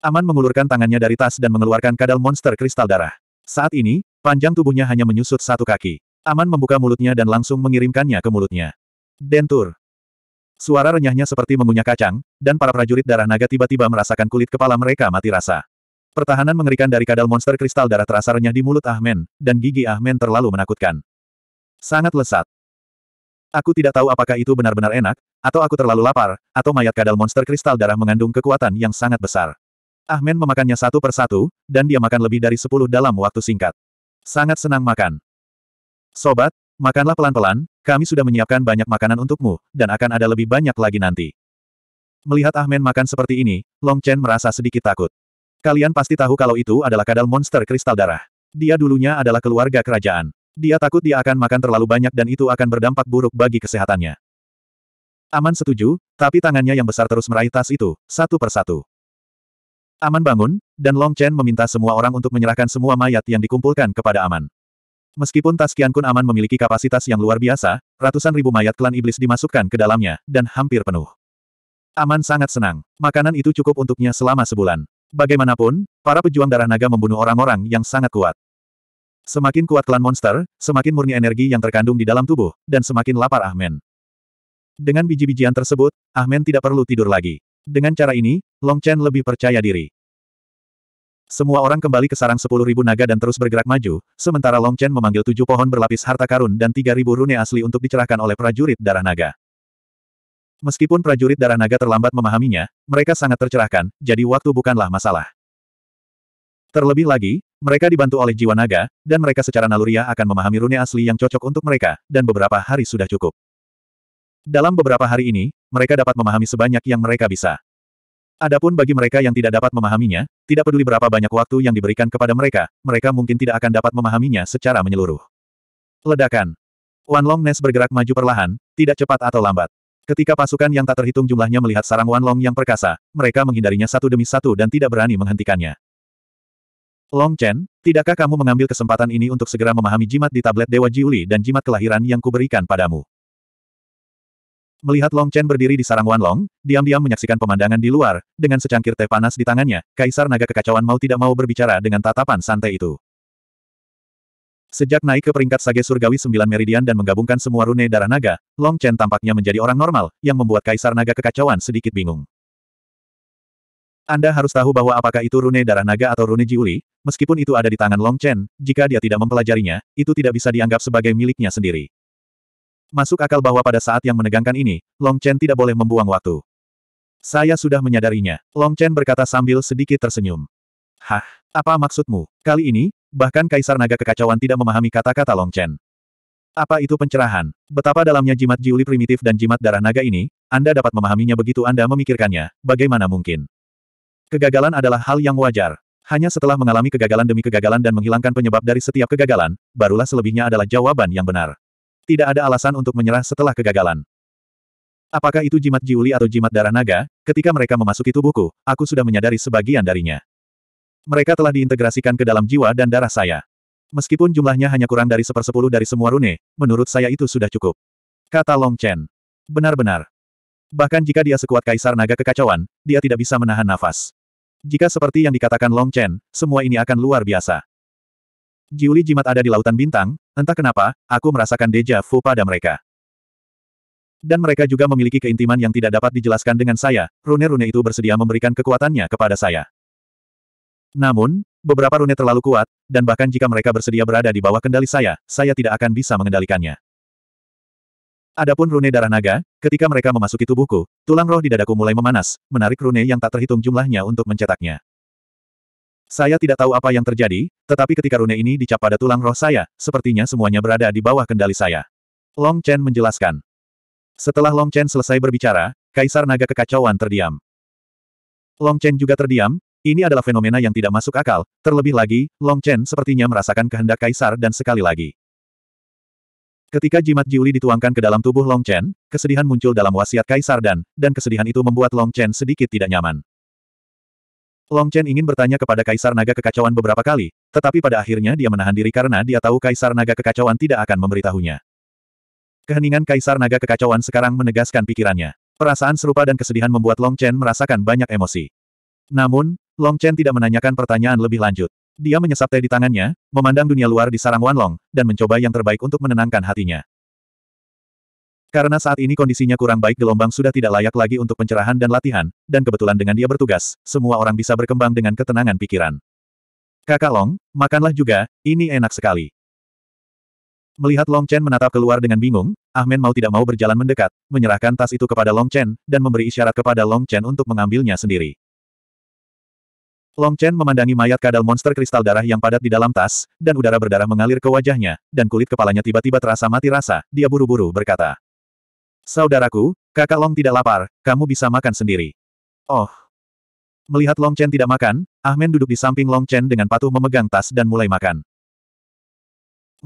Aman mengulurkan tangannya dari tas dan mengeluarkan kadal monster kristal darah. Saat ini, panjang tubuhnya hanya menyusut satu kaki. Aman membuka mulutnya dan langsung mengirimkannya ke mulutnya. Dentur. Suara renyahnya seperti mengunyah kacang, dan para prajurit darah naga tiba-tiba merasakan kulit kepala mereka mati rasa. Pertahanan mengerikan dari kadal monster kristal darah terasa renyah di mulut Ahmen, dan gigi Ahmen terlalu menakutkan. Sangat lesat. Aku tidak tahu apakah itu benar-benar enak, atau aku terlalu lapar, atau mayat kadal monster kristal darah mengandung kekuatan yang sangat besar. Ahmen memakannya satu persatu, dan dia makan lebih dari sepuluh dalam waktu singkat. Sangat senang makan. Sobat, makanlah pelan-pelan, kami sudah menyiapkan banyak makanan untukmu, dan akan ada lebih banyak lagi nanti. Melihat Ahmen makan seperti ini, Long Chen merasa sedikit takut. Kalian pasti tahu kalau itu adalah kadal monster kristal darah. Dia dulunya adalah keluarga kerajaan. Dia takut dia akan makan terlalu banyak dan itu akan berdampak buruk bagi kesehatannya. Aman setuju, tapi tangannya yang besar terus meraih tas itu, satu persatu. Aman bangun, dan Long Chen meminta semua orang untuk menyerahkan semua mayat yang dikumpulkan kepada Aman. Meskipun tas Kian Kun Aman memiliki kapasitas yang luar biasa, ratusan ribu mayat klan iblis dimasukkan ke dalamnya, dan hampir penuh. Aman sangat senang. Makanan itu cukup untuknya selama sebulan. Bagaimanapun, para pejuang darah naga membunuh orang-orang yang sangat kuat. Semakin kuat klan monster, semakin murni energi yang terkandung di dalam tubuh, dan semakin lapar Ahmen. Dengan biji-bijian tersebut, Ahmen tidak perlu tidur lagi. Dengan cara ini, Long Chen lebih percaya diri. Semua orang kembali ke sarang sepuluh ribu naga dan terus bergerak maju, sementara Long Chen memanggil tujuh pohon berlapis harta karun dan tiga ribu rune asli untuk dicerahkan oleh prajurit darah naga. Meskipun prajurit darah naga terlambat memahaminya, mereka sangat tercerahkan, jadi waktu bukanlah masalah. Terlebih lagi, mereka dibantu oleh jiwa naga, dan mereka secara naluriah akan memahami rune asli yang cocok untuk mereka, dan beberapa hari sudah cukup. Dalam beberapa hari ini, mereka dapat memahami sebanyak yang mereka bisa. Adapun bagi mereka yang tidak dapat memahaminya, tidak peduli berapa banyak waktu yang diberikan kepada mereka, mereka mungkin tidak akan dapat memahaminya secara menyeluruh. Ledakan. Wan Long Nes bergerak maju perlahan, tidak cepat atau lambat. Ketika pasukan yang tak terhitung jumlahnya melihat sarang Wanlong yang perkasa, mereka menghindarinya satu demi satu dan tidak berani menghentikannya. Long Chen, tidakkah kamu mengambil kesempatan ini untuk segera memahami jimat di tablet Dewa Jiuli dan jimat kelahiran yang kuberikan padamu? Melihat Long Chen berdiri di sarang Wanlong, diam-diam menyaksikan pemandangan di luar, dengan secangkir teh panas di tangannya, Kaisar Naga Kekacauan mau tidak mau berbicara dengan tatapan santai itu. Sejak naik ke peringkat Sage Surgawi sembilan Meridian dan menggabungkan semua rune darah naga, Long Chen tampaknya menjadi orang normal, yang membuat Kaisar Naga Kekacauan sedikit bingung. Anda harus tahu bahwa apakah itu rune darah naga atau rune jiuli, meskipun itu ada di tangan Long Chen, jika dia tidak mempelajarinya, itu tidak bisa dianggap sebagai miliknya sendiri. Masuk akal bahwa pada saat yang menegangkan ini, Long Chen tidak boleh membuang waktu. Saya sudah menyadarinya, Long Chen berkata sambil sedikit tersenyum. Hah, apa maksudmu? Kali ini, Bahkan Kaisar Naga Kekacauan tidak memahami kata-kata Long Chen. Apa itu pencerahan? Betapa dalamnya jimat jiuli primitif dan jimat darah naga ini, Anda dapat memahaminya begitu Anda memikirkannya, bagaimana mungkin? Kegagalan adalah hal yang wajar. Hanya setelah mengalami kegagalan demi kegagalan dan menghilangkan penyebab dari setiap kegagalan, barulah selebihnya adalah jawaban yang benar. Tidak ada alasan untuk menyerah setelah kegagalan. Apakah itu jimat jiuli atau jimat darah naga? Ketika mereka memasuki tubuhku, aku sudah menyadari sebagian darinya. Mereka telah diintegrasikan ke dalam jiwa dan darah saya. Meskipun jumlahnya hanya kurang dari sepersepuluh dari semua rune, menurut saya itu sudah cukup. Kata Long Chen. Benar-benar. Bahkan jika dia sekuat kaisar naga kekacauan, dia tidak bisa menahan nafas. Jika seperti yang dikatakan Long Chen, semua ini akan luar biasa. Jiuli jimat ada di Lautan Bintang, entah kenapa, aku merasakan deja vu pada mereka. Dan mereka juga memiliki keintiman yang tidak dapat dijelaskan dengan saya, rune-rune itu bersedia memberikan kekuatannya kepada saya. Namun, beberapa rune terlalu kuat, dan bahkan jika mereka bersedia berada di bawah kendali saya, saya tidak akan bisa mengendalikannya. Adapun rune darah naga, ketika mereka memasuki tubuhku, tulang roh di dadaku mulai memanas, menarik rune yang tak terhitung jumlahnya untuk mencetaknya. Saya tidak tahu apa yang terjadi, tetapi ketika rune ini dicap pada tulang roh saya, sepertinya semuanya berada di bawah kendali saya. Long Chen menjelaskan. Setelah Long Chen selesai berbicara, Kaisar Naga Kekacauan terdiam. Long Chen juga terdiam, ini adalah fenomena yang tidak masuk akal, terlebih lagi, Long Chen sepertinya merasakan kehendak kaisar dan sekali lagi. Ketika jimat Jiuli dituangkan ke dalam tubuh Long Chen, kesedihan muncul dalam wasiat kaisar dan, dan kesedihan itu membuat Long Chen sedikit tidak nyaman. Long Chen ingin bertanya kepada Kaisar Naga Kekacauan beberapa kali, tetapi pada akhirnya dia menahan diri karena dia tahu Kaisar Naga Kekacauan tidak akan memberitahunya. Keheningan Kaisar Naga Kekacauan sekarang menegaskan pikirannya. Perasaan serupa dan kesedihan membuat Long Chen merasakan banyak emosi. Namun, Long Chen tidak menanyakan pertanyaan lebih lanjut. Dia menyesap teh di tangannya, memandang dunia luar di sarang Wan Long, dan mencoba yang terbaik untuk menenangkan hatinya. Karena saat ini kondisinya kurang baik gelombang sudah tidak layak lagi untuk pencerahan dan latihan, dan kebetulan dengan dia bertugas, semua orang bisa berkembang dengan ketenangan pikiran. Kakak Long, makanlah juga, ini enak sekali. Melihat Long Chen menatap keluar dengan bingung, Ahmen mau tidak mau berjalan mendekat, menyerahkan tas itu kepada Long Chen, dan memberi isyarat kepada Long Chen untuk mengambilnya sendiri. Long Chen memandangi mayat kadal monster kristal darah yang padat di dalam tas, dan udara berdarah mengalir ke wajahnya, dan kulit kepalanya tiba-tiba terasa mati rasa, dia buru-buru berkata. Saudaraku, kakak Long tidak lapar, kamu bisa makan sendiri. Oh. Melihat Long Chen tidak makan, Ahmen duduk di samping Long Chen dengan patuh memegang tas dan mulai makan.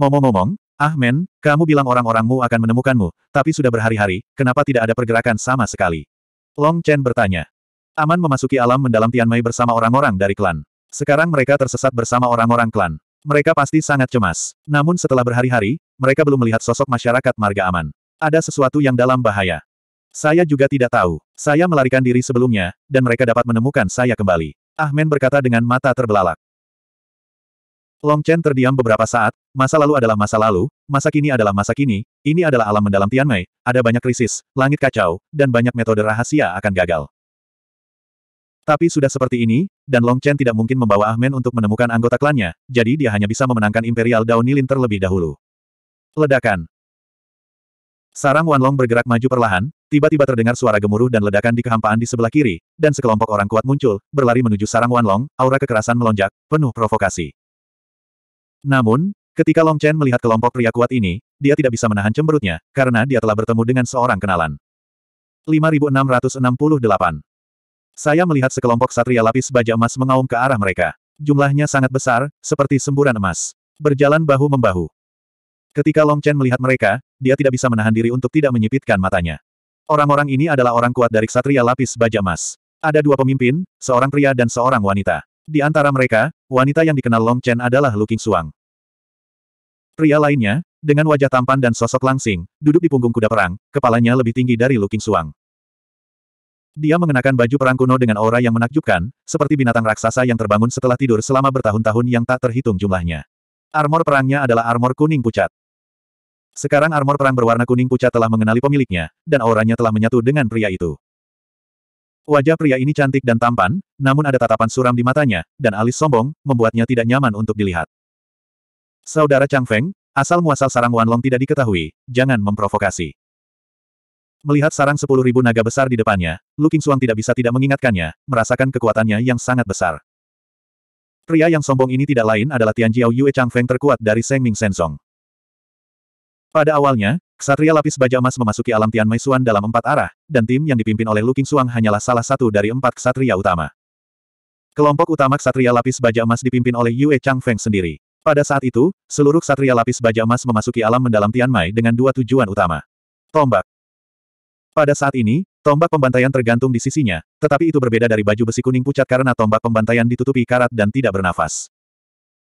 Ngomong-ngomong, Ahmen, kamu bilang orang-orangmu akan menemukanmu, tapi sudah berhari-hari, kenapa tidak ada pergerakan sama sekali? Long Chen bertanya. Aman memasuki alam mendalam Tianmei bersama orang-orang dari klan. Sekarang mereka tersesat bersama orang-orang klan. Mereka pasti sangat cemas. Namun setelah berhari-hari, mereka belum melihat sosok masyarakat marga aman. Ada sesuatu yang dalam bahaya. Saya juga tidak tahu. Saya melarikan diri sebelumnya, dan mereka dapat menemukan saya kembali. Ahmen berkata dengan mata terbelalak. Long Chen terdiam beberapa saat, masa lalu adalah masa lalu, masa kini adalah masa kini, ini adalah alam mendalam Tianmei, ada banyak krisis, langit kacau, dan banyak metode rahasia akan gagal. Tapi sudah seperti ini, dan Long Chen tidak mungkin membawa Ahmen untuk menemukan anggota klannya, jadi dia hanya bisa memenangkan Imperial Dao Nilin terlebih dahulu. Ledakan Sarang Wanlong bergerak maju perlahan, tiba-tiba terdengar suara gemuruh dan ledakan di kehampaan di sebelah kiri, dan sekelompok orang kuat muncul, berlari menuju sarang Wanlong, aura kekerasan melonjak, penuh provokasi. Namun, ketika Long Chen melihat kelompok pria kuat ini, dia tidak bisa menahan cemberutnya, karena dia telah bertemu dengan seorang kenalan. 5668 saya melihat sekelompok satria lapis baja emas mengaum ke arah mereka. Jumlahnya sangat besar, seperti semburan emas. Berjalan bahu-membahu. Ketika Long Chen melihat mereka, dia tidak bisa menahan diri untuk tidak menyipitkan matanya. Orang-orang ini adalah orang kuat dari satria Lapis Baja emas. Ada dua pemimpin, seorang pria dan seorang wanita. Di antara mereka, wanita yang dikenal Long Chen adalah Lu King Suang. Pria lainnya, dengan wajah tampan dan sosok langsing, duduk di punggung kuda perang, kepalanya lebih tinggi dari Lu King Suang. Dia mengenakan baju perang kuno dengan aura yang menakjubkan, seperti binatang raksasa yang terbangun setelah tidur selama bertahun-tahun yang tak terhitung jumlahnya. Armor perangnya adalah armor kuning pucat. Sekarang armor perang berwarna kuning pucat telah mengenali pemiliknya, dan auranya telah menyatu dengan pria itu. Wajah pria ini cantik dan tampan, namun ada tatapan suram di matanya, dan alis sombong, membuatnya tidak nyaman untuk dilihat. Saudara Chang Feng, asal-muasal sarang Wanlong tidak diketahui, jangan memprovokasi. Melihat sarang sepuluh ribu naga besar di depannya, Lu Suang tidak bisa tidak mengingatkannya, merasakan kekuatannya yang sangat besar. Pria yang sombong ini tidak lain adalah Tian Jiao Yue Chang Feng terkuat dari Seng Ming Song. Pada awalnya, Ksatria lapis baja emas memasuki alam Tian Meisuan dalam empat arah, dan tim yang dipimpin oleh Lu Suang hanyalah salah satu dari empat Ksatria utama. Kelompok utama Ksatria lapis baja emas dipimpin oleh Yue Chang Feng sendiri. Pada saat itu, seluruh Ksatria lapis baja emas memasuki alam mendalam Tian Mai dengan dua tujuan utama. Tombak. Pada saat ini, tombak pembantaian tergantung di sisinya, tetapi itu berbeda dari baju besi kuning pucat karena tombak pembantaian ditutupi karat dan tidak bernafas.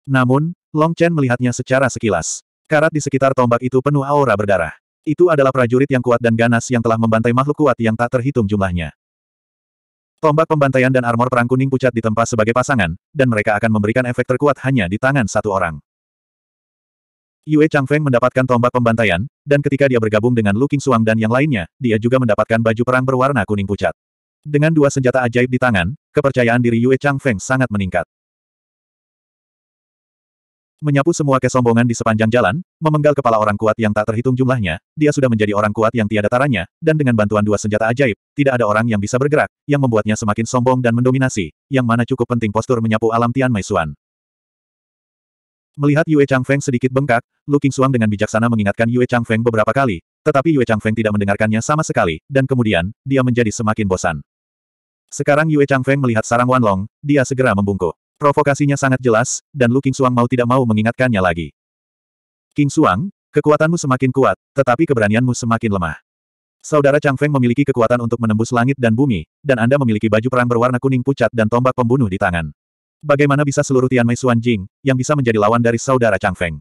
Namun, Long Chen melihatnya secara sekilas. Karat di sekitar tombak itu penuh aura berdarah. Itu adalah prajurit yang kuat dan ganas yang telah membantai makhluk kuat yang tak terhitung jumlahnya. Tombak pembantaian dan armor perang kuning pucat ditempa sebagai pasangan, dan mereka akan memberikan efek terkuat hanya di tangan satu orang. Yue Changfeng mendapatkan tombak pembantaian, dan ketika dia bergabung dengan Lu Suang dan yang lainnya, dia juga mendapatkan baju perang berwarna kuning pucat. Dengan dua senjata ajaib di tangan, kepercayaan diri Yue Changfeng sangat meningkat. Menyapu semua kesombongan di sepanjang jalan, memenggal kepala orang kuat yang tak terhitung jumlahnya, dia sudah menjadi orang kuat yang tiada taranya, dan dengan bantuan dua senjata ajaib, tidak ada orang yang bisa bergerak, yang membuatnya semakin sombong dan mendominasi, yang mana cukup penting postur menyapu alam Tian Maisuan. Melihat Yue Changfeng sedikit bengkak, Lu Suang dengan bijaksana mengingatkan Yue Changfeng beberapa kali, tetapi Yue Changfeng tidak mendengarkannya sama sekali, dan kemudian, dia menjadi semakin bosan. Sekarang Yue Changfeng melihat sarang Wanlong, dia segera membungkuk. Provokasinya sangat jelas, dan Lu Suang mau tidak mau mengingatkannya lagi. King Suang, kekuatanmu semakin kuat, tetapi keberanianmu semakin lemah. Saudara Changfeng memiliki kekuatan untuk menembus langit dan bumi, dan Anda memiliki baju perang berwarna kuning pucat dan tombak pembunuh di tangan. Bagaimana bisa seluruh tian Mei Tianmei Jing yang bisa menjadi lawan dari saudara Chang Feng?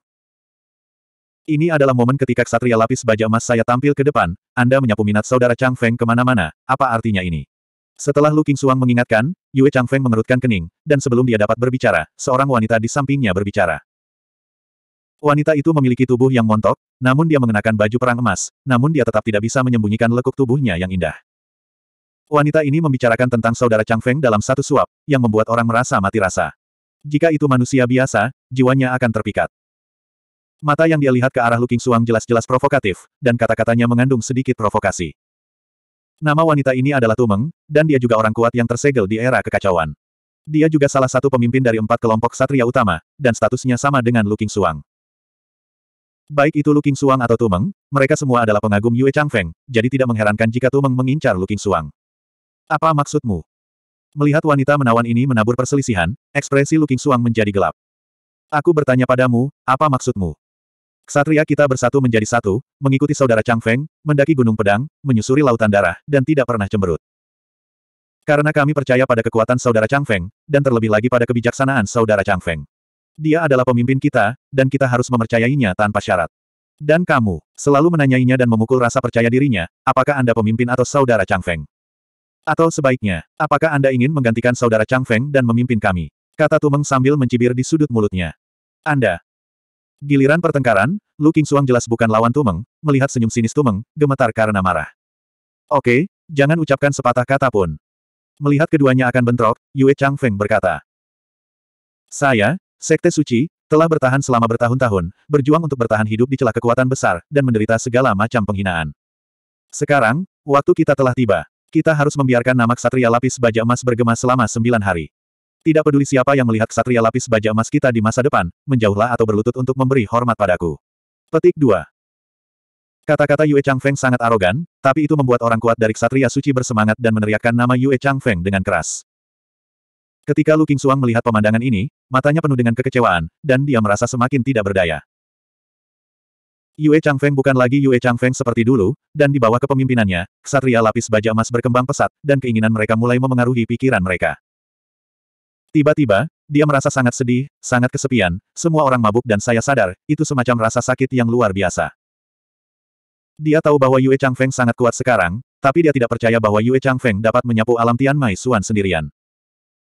Ini adalah momen ketika ksatria lapis baja emas saya tampil ke depan, Anda menyapu minat saudara Chang Feng kemana-mana, apa artinya ini? Setelah Lu King Suang mengingatkan, Yue Chang Feng mengerutkan kening, dan sebelum dia dapat berbicara, seorang wanita di sampingnya berbicara. Wanita itu memiliki tubuh yang montok, namun dia mengenakan baju perang emas, namun dia tetap tidak bisa menyembunyikan lekuk tubuhnya yang indah. Wanita ini membicarakan tentang saudara Chang Feng dalam satu suap, yang membuat orang merasa mati rasa. Jika itu manusia biasa, jiwanya akan terpikat. Mata yang dia lihat ke arah Luking Suang jelas-jelas provokatif, dan kata-katanya mengandung sedikit provokasi. Nama wanita ini adalah Tumeng, dan dia juga orang kuat yang tersegel di era kekacauan. Dia juga salah satu pemimpin dari empat kelompok satria utama, dan statusnya sama dengan Luking Suang. Baik itu Luking Suang atau Tumeng, mereka semua adalah pengagum Yue Changfeng, jadi tidak mengherankan jika Tumeng mengincar Luking Suang. Apa maksudmu? Melihat wanita menawan ini menabur perselisihan, ekspresi Luking Suang menjadi gelap. Aku bertanya padamu, apa maksudmu? Ksatria kita bersatu menjadi satu, mengikuti saudara Chang Feng, mendaki gunung pedang, menyusuri lautan darah, dan tidak pernah cemberut. Karena kami percaya pada kekuatan saudara Chang Feng, dan terlebih lagi pada kebijaksanaan saudara Chang Feng. Dia adalah pemimpin kita, dan kita harus mempercayainya tanpa syarat. Dan kamu, selalu menanyainya dan memukul rasa percaya dirinya, apakah Anda pemimpin atau saudara Chang Feng? Atau sebaiknya, apakah Anda ingin menggantikan saudara Chang Feng dan memimpin kami? Kata Tumeng sambil mencibir di sudut mulutnya. Anda. Giliran pertengkaran, Lu Suang jelas bukan lawan Tumeng, melihat senyum sinis Tumeng, gemetar karena marah. Oke, jangan ucapkan sepatah kata pun. Melihat keduanya akan bentrok, Yue Chang Feng berkata. Saya, Sekte Suci, telah bertahan selama bertahun-tahun, berjuang untuk bertahan hidup di celah kekuatan besar, dan menderita segala macam penghinaan. Sekarang, waktu kita telah tiba. Kita harus membiarkan nama ksatria lapis baja emas bergema selama sembilan hari. Tidak peduli siapa yang melihat ksatria lapis baja emas kita di masa depan, menjauhlah atau berlutut untuk memberi hormat padaku. Petik 2. Kata-kata Yue Feng sangat arogan, tapi itu membuat orang kuat dari ksatria suci bersemangat dan meneriakkan nama Yue Chang Feng dengan keras. Ketika Lu Qingsuang melihat pemandangan ini, matanya penuh dengan kekecewaan, dan dia merasa semakin tidak berdaya. Yue Changfeng bukan lagi Yue Changfeng seperti dulu, dan di bawah kepemimpinannya, ksatria lapis baja emas berkembang pesat, dan keinginan mereka mulai memengaruhi pikiran mereka. Tiba-tiba, dia merasa sangat sedih, sangat kesepian, semua orang mabuk dan saya sadar, itu semacam rasa sakit yang luar biasa. Dia tahu bahwa Yue Changfeng sangat kuat sekarang, tapi dia tidak percaya bahwa Yue Changfeng dapat menyapu alam Tian Mai Xuan sendirian.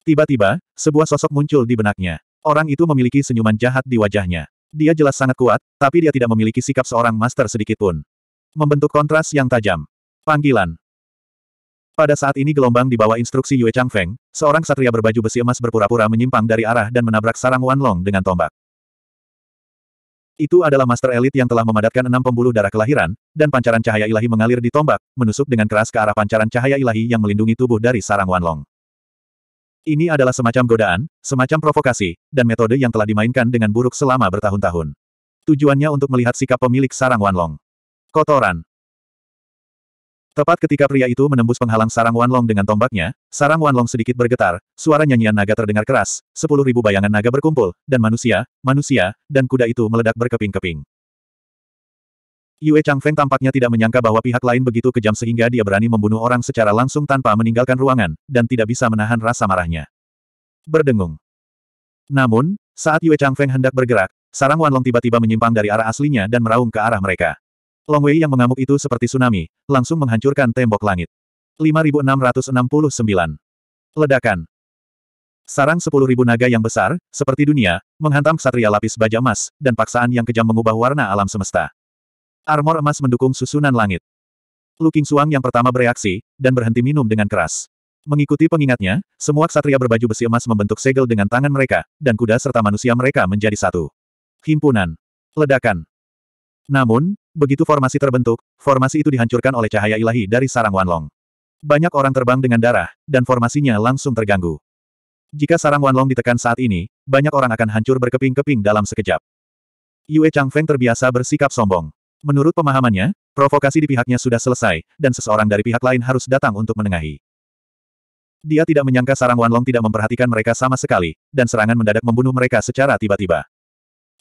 Tiba-tiba, sebuah sosok muncul di benaknya. Orang itu memiliki senyuman jahat di wajahnya. Dia jelas sangat kuat, tapi dia tidak memiliki sikap seorang master sedikitpun. Membentuk kontras yang tajam. Panggilan. Pada saat ini gelombang di bawah instruksi Yue Chang Feng, seorang satria berbaju besi emas berpura-pura menyimpang dari arah dan menabrak sarang Wan Long dengan tombak. Itu adalah master elit yang telah memadatkan enam pembuluh darah kelahiran, dan pancaran cahaya ilahi mengalir di tombak, menusuk dengan keras ke arah pancaran cahaya ilahi yang melindungi tubuh dari sarang Wan Long. Ini adalah semacam godaan, semacam provokasi, dan metode yang telah dimainkan dengan buruk selama bertahun-tahun. Tujuannya untuk melihat sikap pemilik sarang Wanlong. Kotoran. Tepat ketika pria itu menembus penghalang sarang Wanlong dengan tombaknya, sarang Wanlong sedikit bergetar, suara nyanyian naga terdengar keras, sepuluh ribu bayangan naga berkumpul, dan manusia, manusia, dan kuda itu meledak berkeping-keping. Yue Chang Feng tampaknya tidak menyangka bahwa pihak lain begitu kejam sehingga dia berani membunuh orang secara langsung tanpa meninggalkan ruangan, dan tidak bisa menahan rasa marahnya. Berdengung. Namun, saat Yue Chang Feng hendak bergerak, sarang Wanlong tiba-tiba menyimpang dari arah aslinya dan meraung ke arah mereka. Long Wei yang mengamuk itu seperti tsunami, langsung menghancurkan tembok langit. 5669. Ledakan. Sarang 10.000 naga yang besar, seperti dunia, menghantam ksatria lapis baja emas, dan paksaan yang kejam mengubah warna alam semesta. Armor emas mendukung susunan langit. Lu Suang yang pertama bereaksi, dan berhenti minum dengan keras. Mengikuti pengingatnya, semua ksatria berbaju besi emas membentuk segel dengan tangan mereka, dan kuda serta manusia mereka menjadi satu. Himpunan. Ledakan. Namun, begitu formasi terbentuk, formasi itu dihancurkan oleh cahaya ilahi dari sarang Wanlong. Banyak orang terbang dengan darah, dan formasinya langsung terganggu. Jika sarang Wanlong ditekan saat ini, banyak orang akan hancur berkeping-keping dalam sekejap. Yue Changfeng terbiasa bersikap sombong. Menurut pemahamannya, provokasi di pihaknya sudah selesai, dan seseorang dari pihak lain harus datang untuk menengahi. Dia tidak menyangka Sarang Wanlong tidak memperhatikan mereka sama sekali, dan serangan mendadak membunuh mereka secara tiba-tiba.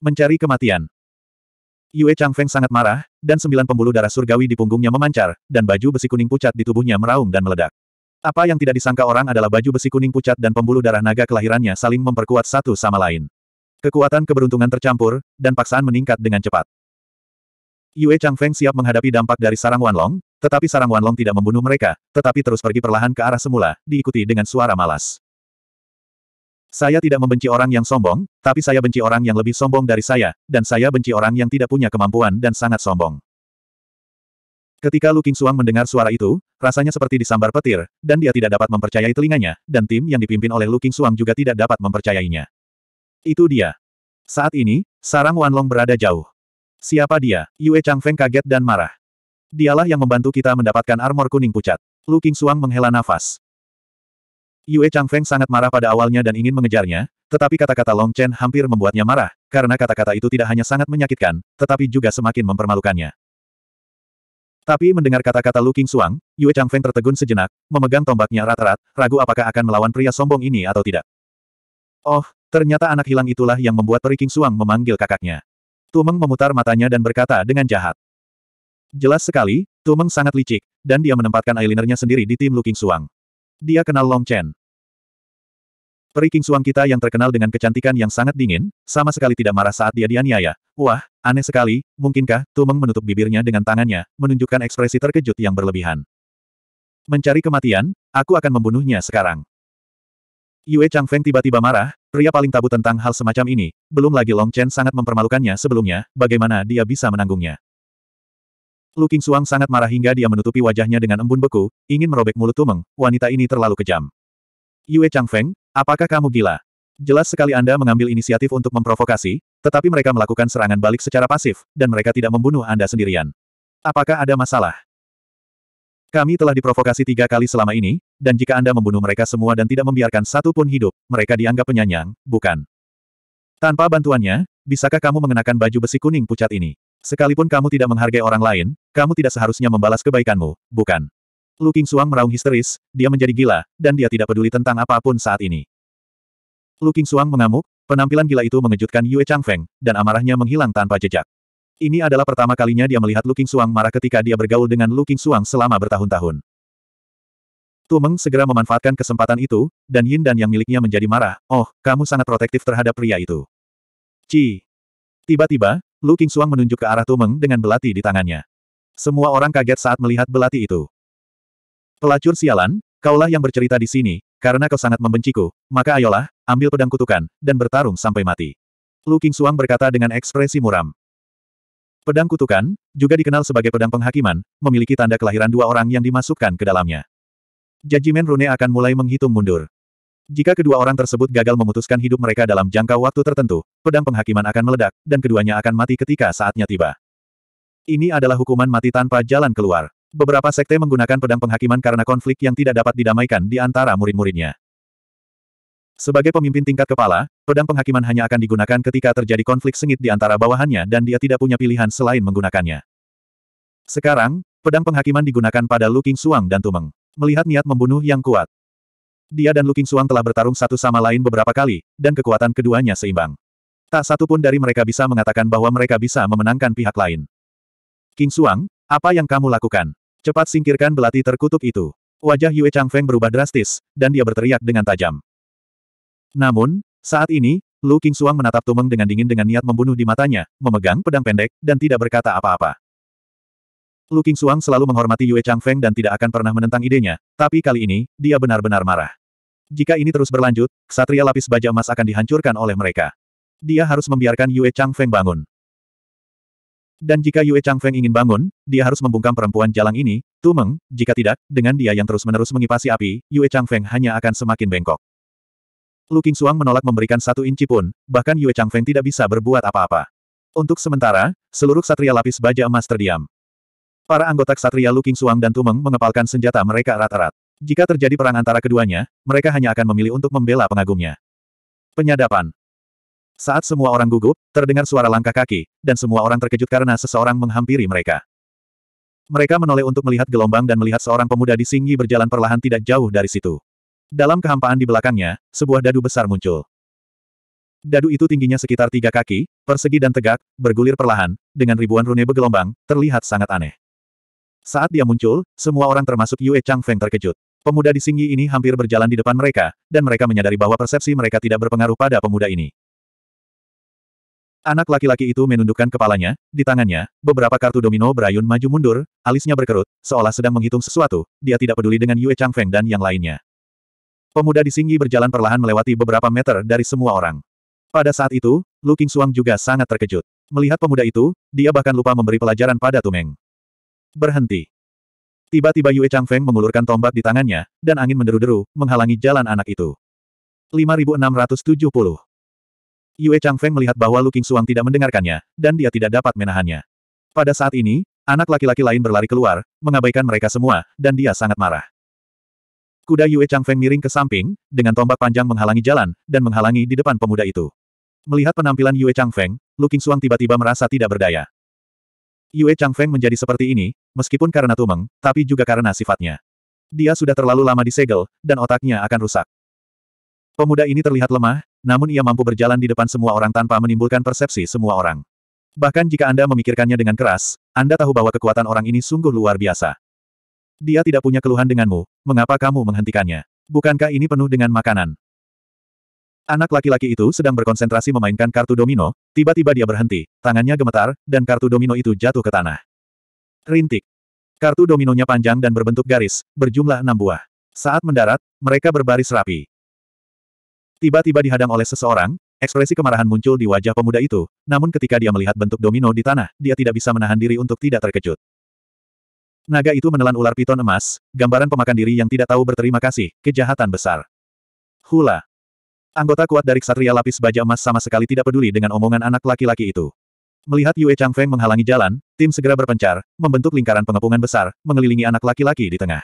Mencari kematian. Yue Changfeng sangat marah, dan sembilan pembuluh darah surgawi di punggungnya memancar, dan baju besi kuning pucat di tubuhnya meraung dan meledak. Apa yang tidak disangka orang adalah baju besi kuning pucat dan pembuluh darah naga kelahirannya saling memperkuat satu sama lain. Kekuatan keberuntungan tercampur, dan paksaan meningkat dengan cepat. Yue Changfeng siap menghadapi dampak dari sarang Wanlong, tetapi sarang Wanlong tidak membunuh mereka, tetapi terus pergi perlahan ke arah semula, diikuti dengan suara malas. Saya tidak membenci orang yang sombong, tapi saya benci orang yang lebih sombong dari saya, dan saya benci orang yang tidak punya kemampuan dan sangat sombong. Ketika Lu Suang mendengar suara itu, rasanya seperti disambar petir, dan dia tidak dapat mempercayai telinganya, dan tim yang dipimpin oleh Lu Suang juga tidak dapat mempercayainya. Itu dia. Saat ini, sarang Wanlong berada jauh. Siapa dia? Yue Changfeng kaget dan marah. Dialah yang membantu kita mendapatkan armor kuning pucat. Lu Suang menghela nafas. Yue Changfeng sangat marah pada awalnya dan ingin mengejarnya, tetapi kata-kata Long Chen hampir membuatnya marah, karena kata-kata itu tidak hanya sangat menyakitkan, tetapi juga semakin mempermalukannya. Tapi mendengar kata-kata Lu Suang, Yue Changfeng tertegun sejenak, memegang tombaknya rat-rat, ragu apakah akan melawan pria sombong ini atau tidak. Oh, ternyata anak hilang itulah yang membuat Peri Suang memanggil kakaknya. Tumeng memutar matanya dan berkata dengan jahat. Jelas sekali, Tumeng sangat licik, dan dia menempatkan eyelinernya sendiri di tim Looking Suang. Dia kenal Long Chen. Peri King Suang kita yang terkenal dengan kecantikan yang sangat dingin, sama sekali tidak marah saat dia dianiaya. Wah, aneh sekali, mungkinkah, Tumeng menutup bibirnya dengan tangannya, menunjukkan ekspresi terkejut yang berlebihan. Mencari kematian, aku akan membunuhnya sekarang. Yue Changfeng tiba-tiba marah, pria paling tabu tentang hal semacam ini, belum lagi Long Chen sangat mempermalukannya sebelumnya, bagaimana dia bisa menanggungnya. Lu Suang sangat marah hingga dia menutupi wajahnya dengan embun beku, ingin merobek mulut Tumeng, wanita ini terlalu kejam. Yue Changfeng, apakah kamu gila? Jelas sekali Anda mengambil inisiatif untuk memprovokasi, tetapi mereka melakukan serangan balik secara pasif, dan mereka tidak membunuh Anda sendirian. Apakah ada masalah? Kami telah diprovokasi tiga kali selama ini, dan jika Anda membunuh mereka semua dan tidak membiarkan satu pun hidup, mereka dianggap penyanyang, bukan? Tanpa bantuannya, bisakah kamu mengenakan baju besi kuning pucat ini? Sekalipun kamu tidak menghargai orang lain, kamu tidak seharusnya membalas kebaikanmu, bukan? Lu King Suang meraung histeris, dia menjadi gila, dan dia tidak peduli tentang apapun saat ini. Lu King Suang mengamuk, penampilan gila itu mengejutkan Yue Changfeng, dan amarahnya menghilang tanpa jejak. Ini adalah pertama kalinya dia melihat Lu Suang marah ketika dia bergaul dengan Lu Suang selama bertahun-tahun. Tumeng segera memanfaatkan kesempatan itu, dan Yin dan yang miliknya menjadi marah, oh, kamu sangat protektif terhadap pria itu. Ci. Tiba-tiba, Lu Suang menunjuk ke arah Tumeng dengan belati di tangannya. Semua orang kaget saat melihat belati itu. Pelacur sialan, kaulah yang bercerita di sini, karena kau sangat membenciku, maka ayolah, ambil pedang kutukan, dan bertarung sampai mati. Lu Suang berkata dengan ekspresi muram. Pedang kutukan, juga dikenal sebagai pedang penghakiman, memiliki tanda kelahiran dua orang yang dimasukkan ke dalamnya. Jajimen Rune akan mulai menghitung mundur. Jika kedua orang tersebut gagal memutuskan hidup mereka dalam jangka waktu tertentu, pedang penghakiman akan meledak, dan keduanya akan mati ketika saatnya tiba. Ini adalah hukuman mati tanpa jalan keluar. Beberapa sekte menggunakan pedang penghakiman karena konflik yang tidak dapat didamaikan di antara murid-muridnya. Sebagai pemimpin tingkat kepala, pedang penghakiman hanya akan digunakan ketika terjadi konflik sengit di antara bawahannya dan dia tidak punya pilihan selain menggunakannya. Sekarang, pedang penghakiman digunakan pada Lu King Suang dan Tumeng. Melihat niat membunuh yang kuat. Dia dan Lu King Suang telah bertarung satu sama lain beberapa kali, dan kekuatan keduanya seimbang. Tak satu pun dari mereka bisa mengatakan bahwa mereka bisa memenangkan pihak lain. King Suang, apa yang kamu lakukan? Cepat singkirkan belati terkutuk itu. Wajah Yue Chang Feng berubah drastis, dan dia berteriak dengan tajam. Namun, saat ini, Lu King Suang menatap Tumeng dengan dingin dengan niat membunuh di matanya, memegang pedang pendek, dan tidak berkata apa-apa. Lu King Suang selalu menghormati Yue Chang Feng dan tidak akan pernah menentang idenya, tapi kali ini, dia benar-benar marah. Jika ini terus berlanjut, ksatria lapis baja emas akan dihancurkan oleh mereka. Dia harus membiarkan Yue Chang Feng bangun. Dan jika Yue Chang Feng ingin bangun, dia harus membungkam perempuan jalang ini, Tumeng, jika tidak, dengan dia yang terus-menerus mengipasi api, Yue Chang Feng hanya akan semakin bengkok. Lu Suang menolak memberikan satu inci pun, bahkan Yue Changfeng tidak bisa berbuat apa-apa. Untuk sementara, seluruh satria lapis baja emas terdiam. Para anggota ksatria Lu Suang dan Tumeng mengepalkan senjata mereka erat-erat. Jika terjadi perang antara keduanya, mereka hanya akan memilih untuk membela pengagumnya. Penyadapan Saat semua orang gugup, terdengar suara langkah kaki, dan semua orang terkejut karena seseorang menghampiri mereka. Mereka menoleh untuk melihat gelombang dan melihat seorang pemuda di Singyi berjalan perlahan tidak jauh dari situ. Dalam kehampaan di belakangnya, sebuah dadu besar muncul. Dadu itu tingginya sekitar tiga kaki, persegi dan tegak, bergulir perlahan, dengan ribuan rune bergelombang, terlihat sangat aneh. Saat dia muncul, semua orang termasuk Yue Chang Feng terkejut. Pemuda di Singyi ini hampir berjalan di depan mereka, dan mereka menyadari bahwa persepsi mereka tidak berpengaruh pada pemuda ini. Anak laki-laki itu menundukkan kepalanya, di tangannya, beberapa kartu domino berayun maju mundur, alisnya berkerut, seolah sedang menghitung sesuatu, dia tidak peduli dengan Yue Chang Feng dan yang lainnya. Pemuda di Singyi berjalan perlahan melewati beberapa meter dari semua orang. Pada saat itu, Lu Suang juga sangat terkejut. Melihat pemuda itu, dia bahkan lupa memberi pelajaran pada Tumeng. Berhenti. Tiba-tiba Yue Chang Feng mengulurkan tombak di tangannya, dan angin menderu-deru, menghalangi jalan anak itu. 5670 Yue Feng melihat bahwa Lu Suang tidak mendengarkannya, dan dia tidak dapat menahannya. Pada saat ini, anak laki-laki lain berlari keluar, mengabaikan mereka semua, dan dia sangat marah. Kuda Yue Chang Feng miring ke samping, dengan tombak panjang menghalangi jalan, dan menghalangi di depan pemuda itu. Melihat penampilan Yue Chang Feng, Lu Suang tiba-tiba merasa tidak berdaya. Yue Chang Feng menjadi seperti ini, meskipun karena tumeng, tapi juga karena sifatnya. Dia sudah terlalu lama disegel, dan otaknya akan rusak. Pemuda ini terlihat lemah, namun ia mampu berjalan di depan semua orang tanpa menimbulkan persepsi semua orang. Bahkan jika Anda memikirkannya dengan keras, Anda tahu bahwa kekuatan orang ini sungguh luar biasa. Dia tidak punya keluhan denganmu, mengapa kamu menghentikannya? Bukankah ini penuh dengan makanan? Anak laki-laki itu sedang berkonsentrasi memainkan kartu domino, tiba-tiba dia berhenti, tangannya gemetar, dan kartu domino itu jatuh ke tanah. Rintik. Kartu dominonya panjang dan berbentuk garis, berjumlah enam buah. Saat mendarat, mereka berbaris rapi. Tiba-tiba dihadang oleh seseorang, ekspresi kemarahan muncul di wajah pemuda itu, namun ketika dia melihat bentuk domino di tanah, dia tidak bisa menahan diri untuk tidak terkejut. Naga itu menelan ular piton emas, gambaran pemakan diri yang tidak tahu berterima kasih, kejahatan besar. Hula. Anggota kuat dari Ksatria Lapis Baja Emas sama sekali tidak peduli dengan omongan anak laki-laki itu. Melihat Yue Changfeng menghalangi jalan, tim segera berpencar, membentuk lingkaran pengepungan besar, mengelilingi anak laki-laki di tengah.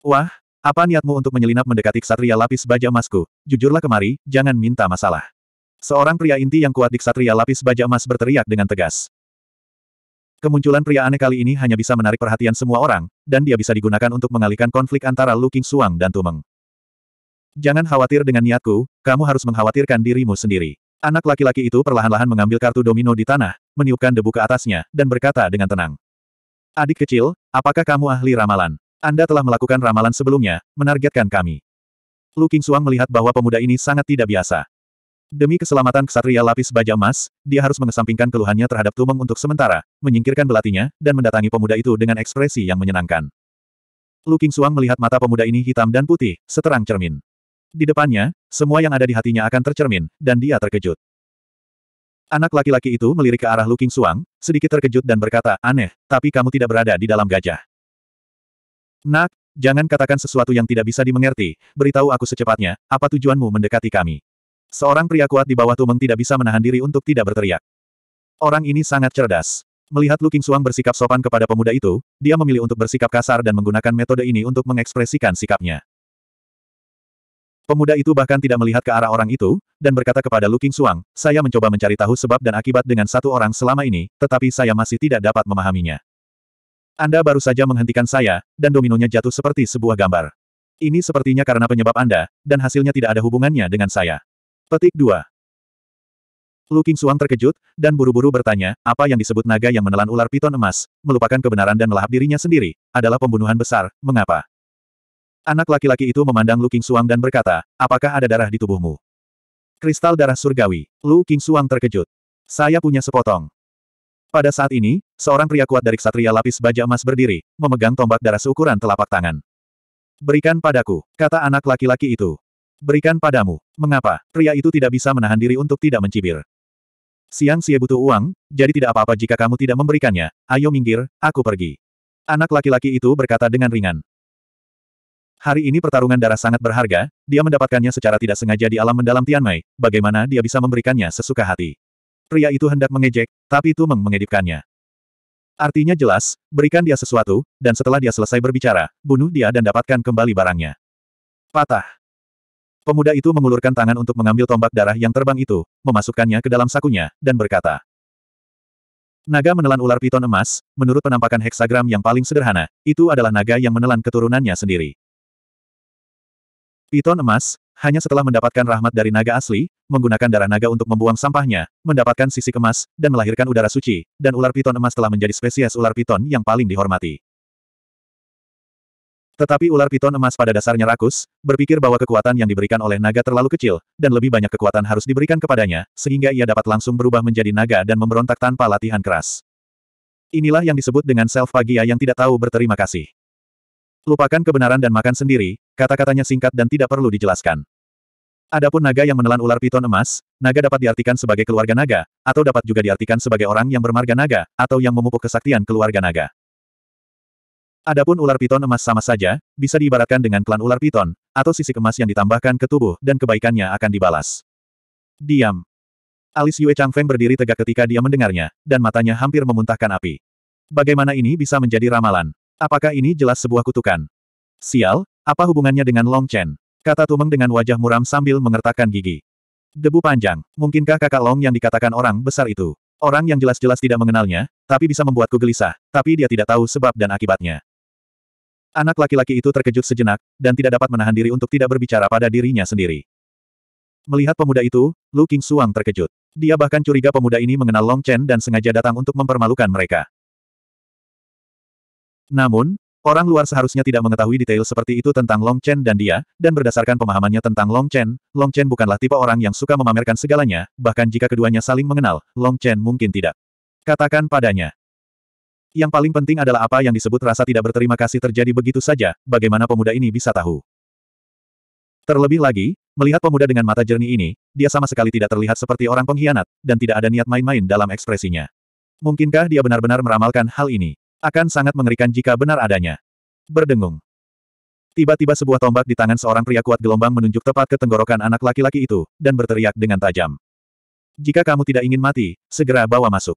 Wah, apa niatmu untuk menyelinap mendekati Ksatria Lapis Baja Emasku? Jujurlah kemari, jangan minta masalah. Seorang pria inti yang kuat di Ksatria Lapis Baja Emas berteriak dengan tegas. Kemunculan pria aneh kali ini hanya bisa menarik perhatian semua orang, dan dia bisa digunakan untuk mengalihkan konflik antara Lu King Suang dan Tumeng. Jangan khawatir dengan niatku, kamu harus mengkhawatirkan dirimu sendiri. Anak laki-laki itu perlahan-lahan mengambil kartu domino di tanah, meniupkan debu ke atasnya, dan berkata dengan tenang. Adik kecil, apakah kamu ahli ramalan? Anda telah melakukan ramalan sebelumnya, menargetkan kami. Lu King Suang melihat bahwa pemuda ini sangat tidak biasa. Demi keselamatan Ksatria lapis baja emas, dia harus mengesampingkan keluhannya terhadap Tumeng untuk sementara, menyingkirkan belatinya, dan mendatangi pemuda itu dengan ekspresi yang menyenangkan. Lu Suang melihat mata pemuda ini hitam dan putih, seterang cermin. Di depannya, semua yang ada di hatinya akan tercermin, dan dia terkejut. Anak laki-laki itu melirik ke arah Lu Suang, sedikit terkejut dan berkata, aneh, tapi kamu tidak berada di dalam gajah. Nak, jangan katakan sesuatu yang tidak bisa dimengerti, beritahu aku secepatnya, apa tujuanmu mendekati kami. Seorang pria kuat di bawah Tumeng tidak bisa menahan diri untuk tidak berteriak. Orang ini sangat cerdas. Melihat Lu Suang bersikap sopan kepada pemuda itu, dia memilih untuk bersikap kasar dan menggunakan metode ini untuk mengekspresikan sikapnya. Pemuda itu bahkan tidak melihat ke arah orang itu, dan berkata kepada Lu Suang, saya mencoba mencari tahu sebab dan akibat dengan satu orang selama ini, tetapi saya masih tidak dapat memahaminya. Anda baru saja menghentikan saya, dan dominonya jatuh seperti sebuah gambar. Ini sepertinya karena penyebab Anda, dan hasilnya tidak ada hubungannya dengan saya. Petik 2. Lu King Suang terkejut, dan buru-buru bertanya, apa yang disebut naga yang menelan ular piton emas, melupakan kebenaran dan melahap dirinya sendiri, adalah pembunuhan besar, mengapa? Anak laki-laki itu memandang Lu King Suang dan berkata, apakah ada darah di tubuhmu? Kristal darah surgawi. Lu King Suang terkejut. Saya punya sepotong. Pada saat ini, seorang pria kuat dari ksatria lapis baja emas berdiri, memegang tombak darah seukuran telapak tangan. Berikan padaku, kata anak laki-laki itu. Berikan padamu. Mengapa? Pria itu tidak bisa menahan diri untuk tidak mencibir. Siang Xie butuh uang, jadi tidak apa-apa jika kamu tidak memberikannya. Ayo minggir, aku pergi. Anak laki-laki itu berkata dengan ringan. Hari ini pertarungan darah sangat berharga, dia mendapatkannya secara tidak sengaja di alam mendalam Tianmei, bagaimana dia bisa memberikannya sesuka hati. Pria itu hendak mengejek, tapi meng mengedipkannya. Artinya jelas, berikan dia sesuatu, dan setelah dia selesai berbicara, bunuh dia dan dapatkan kembali barangnya. Patah. Pemuda itu mengulurkan tangan untuk mengambil tombak darah yang terbang itu, memasukkannya ke dalam sakunya, dan berkata. Naga menelan ular piton emas, menurut penampakan heksagram yang paling sederhana, itu adalah naga yang menelan keturunannya sendiri. Piton emas, hanya setelah mendapatkan rahmat dari naga asli, menggunakan darah naga untuk membuang sampahnya, mendapatkan sisi kemas, dan melahirkan udara suci, dan ular piton emas telah menjadi spesies ular piton yang paling dihormati. Tetapi ular piton emas pada dasarnya rakus, berpikir bahwa kekuatan yang diberikan oleh naga terlalu kecil, dan lebih banyak kekuatan harus diberikan kepadanya, sehingga ia dapat langsung berubah menjadi naga dan memberontak tanpa latihan keras. Inilah yang disebut dengan self-pagia yang tidak tahu berterima kasih. Lupakan kebenaran dan makan sendiri, kata-katanya singkat dan tidak perlu dijelaskan. Adapun naga yang menelan ular piton emas, naga dapat diartikan sebagai keluarga naga, atau dapat juga diartikan sebagai orang yang bermarga naga, atau yang memupuk kesaktian keluarga naga. Adapun ular piton emas sama saja, bisa diibaratkan dengan klan ular piton, atau sisik emas yang ditambahkan ke tubuh dan kebaikannya akan dibalas. Diam. Alis Yue Changfeng berdiri tegak ketika dia mendengarnya, dan matanya hampir memuntahkan api. Bagaimana ini bisa menjadi ramalan? Apakah ini jelas sebuah kutukan? Sial, apa hubungannya dengan Long Chen? Kata Tumeng dengan wajah muram sambil mengertakkan gigi. Debu panjang, mungkinkah kakak Long yang dikatakan orang besar itu? Orang yang jelas-jelas tidak mengenalnya, tapi bisa membuatku gelisah, tapi dia tidak tahu sebab dan akibatnya. Anak laki-laki itu terkejut sejenak, dan tidak dapat menahan diri untuk tidak berbicara pada dirinya sendiri. Melihat pemuda itu, Lu King Suang terkejut. Dia bahkan curiga pemuda ini mengenal Long Chen dan sengaja datang untuk mempermalukan mereka. Namun, orang luar seharusnya tidak mengetahui detail seperti itu tentang Long Chen dan dia, dan berdasarkan pemahamannya tentang Long Chen, Long Chen bukanlah tipe orang yang suka memamerkan segalanya, bahkan jika keduanya saling mengenal, Long Chen mungkin tidak. Katakan padanya, yang paling penting adalah apa yang disebut rasa tidak berterima kasih terjadi begitu saja, bagaimana pemuda ini bisa tahu. Terlebih lagi, melihat pemuda dengan mata jernih ini, dia sama sekali tidak terlihat seperti orang pengkhianat, dan tidak ada niat main-main dalam ekspresinya. Mungkinkah dia benar-benar meramalkan hal ini? Akan sangat mengerikan jika benar adanya. Berdengung. Tiba-tiba sebuah tombak di tangan seorang pria kuat gelombang menunjuk tepat ke tenggorokan anak laki-laki itu, dan berteriak dengan tajam. Jika kamu tidak ingin mati, segera bawa masuk.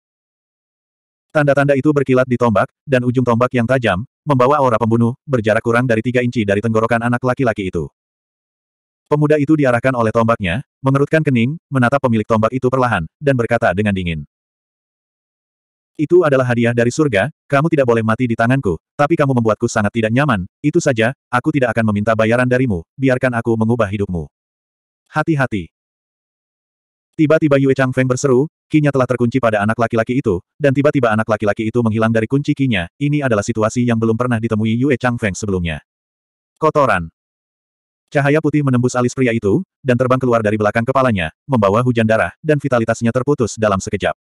Tanda-tanda itu berkilat di tombak, dan ujung tombak yang tajam, membawa aura pembunuh, berjarak kurang dari tiga inci dari tenggorokan anak laki-laki itu. Pemuda itu diarahkan oleh tombaknya, mengerutkan kening, menatap pemilik tombak itu perlahan, dan berkata dengan dingin. Itu adalah hadiah dari surga, kamu tidak boleh mati di tanganku, tapi kamu membuatku sangat tidak nyaman, itu saja, aku tidak akan meminta bayaran darimu, biarkan aku mengubah hidupmu. Hati-hati. Tiba-tiba Yue Chang Feng berseru, kinya telah terkunci pada anak laki-laki itu, dan tiba-tiba anak laki-laki itu menghilang dari kunci kinya, ini adalah situasi yang belum pernah ditemui Yue Chang Feng sebelumnya. Kotoran. Cahaya putih menembus alis pria itu, dan terbang keluar dari belakang kepalanya, membawa hujan darah, dan vitalitasnya terputus dalam sekejap.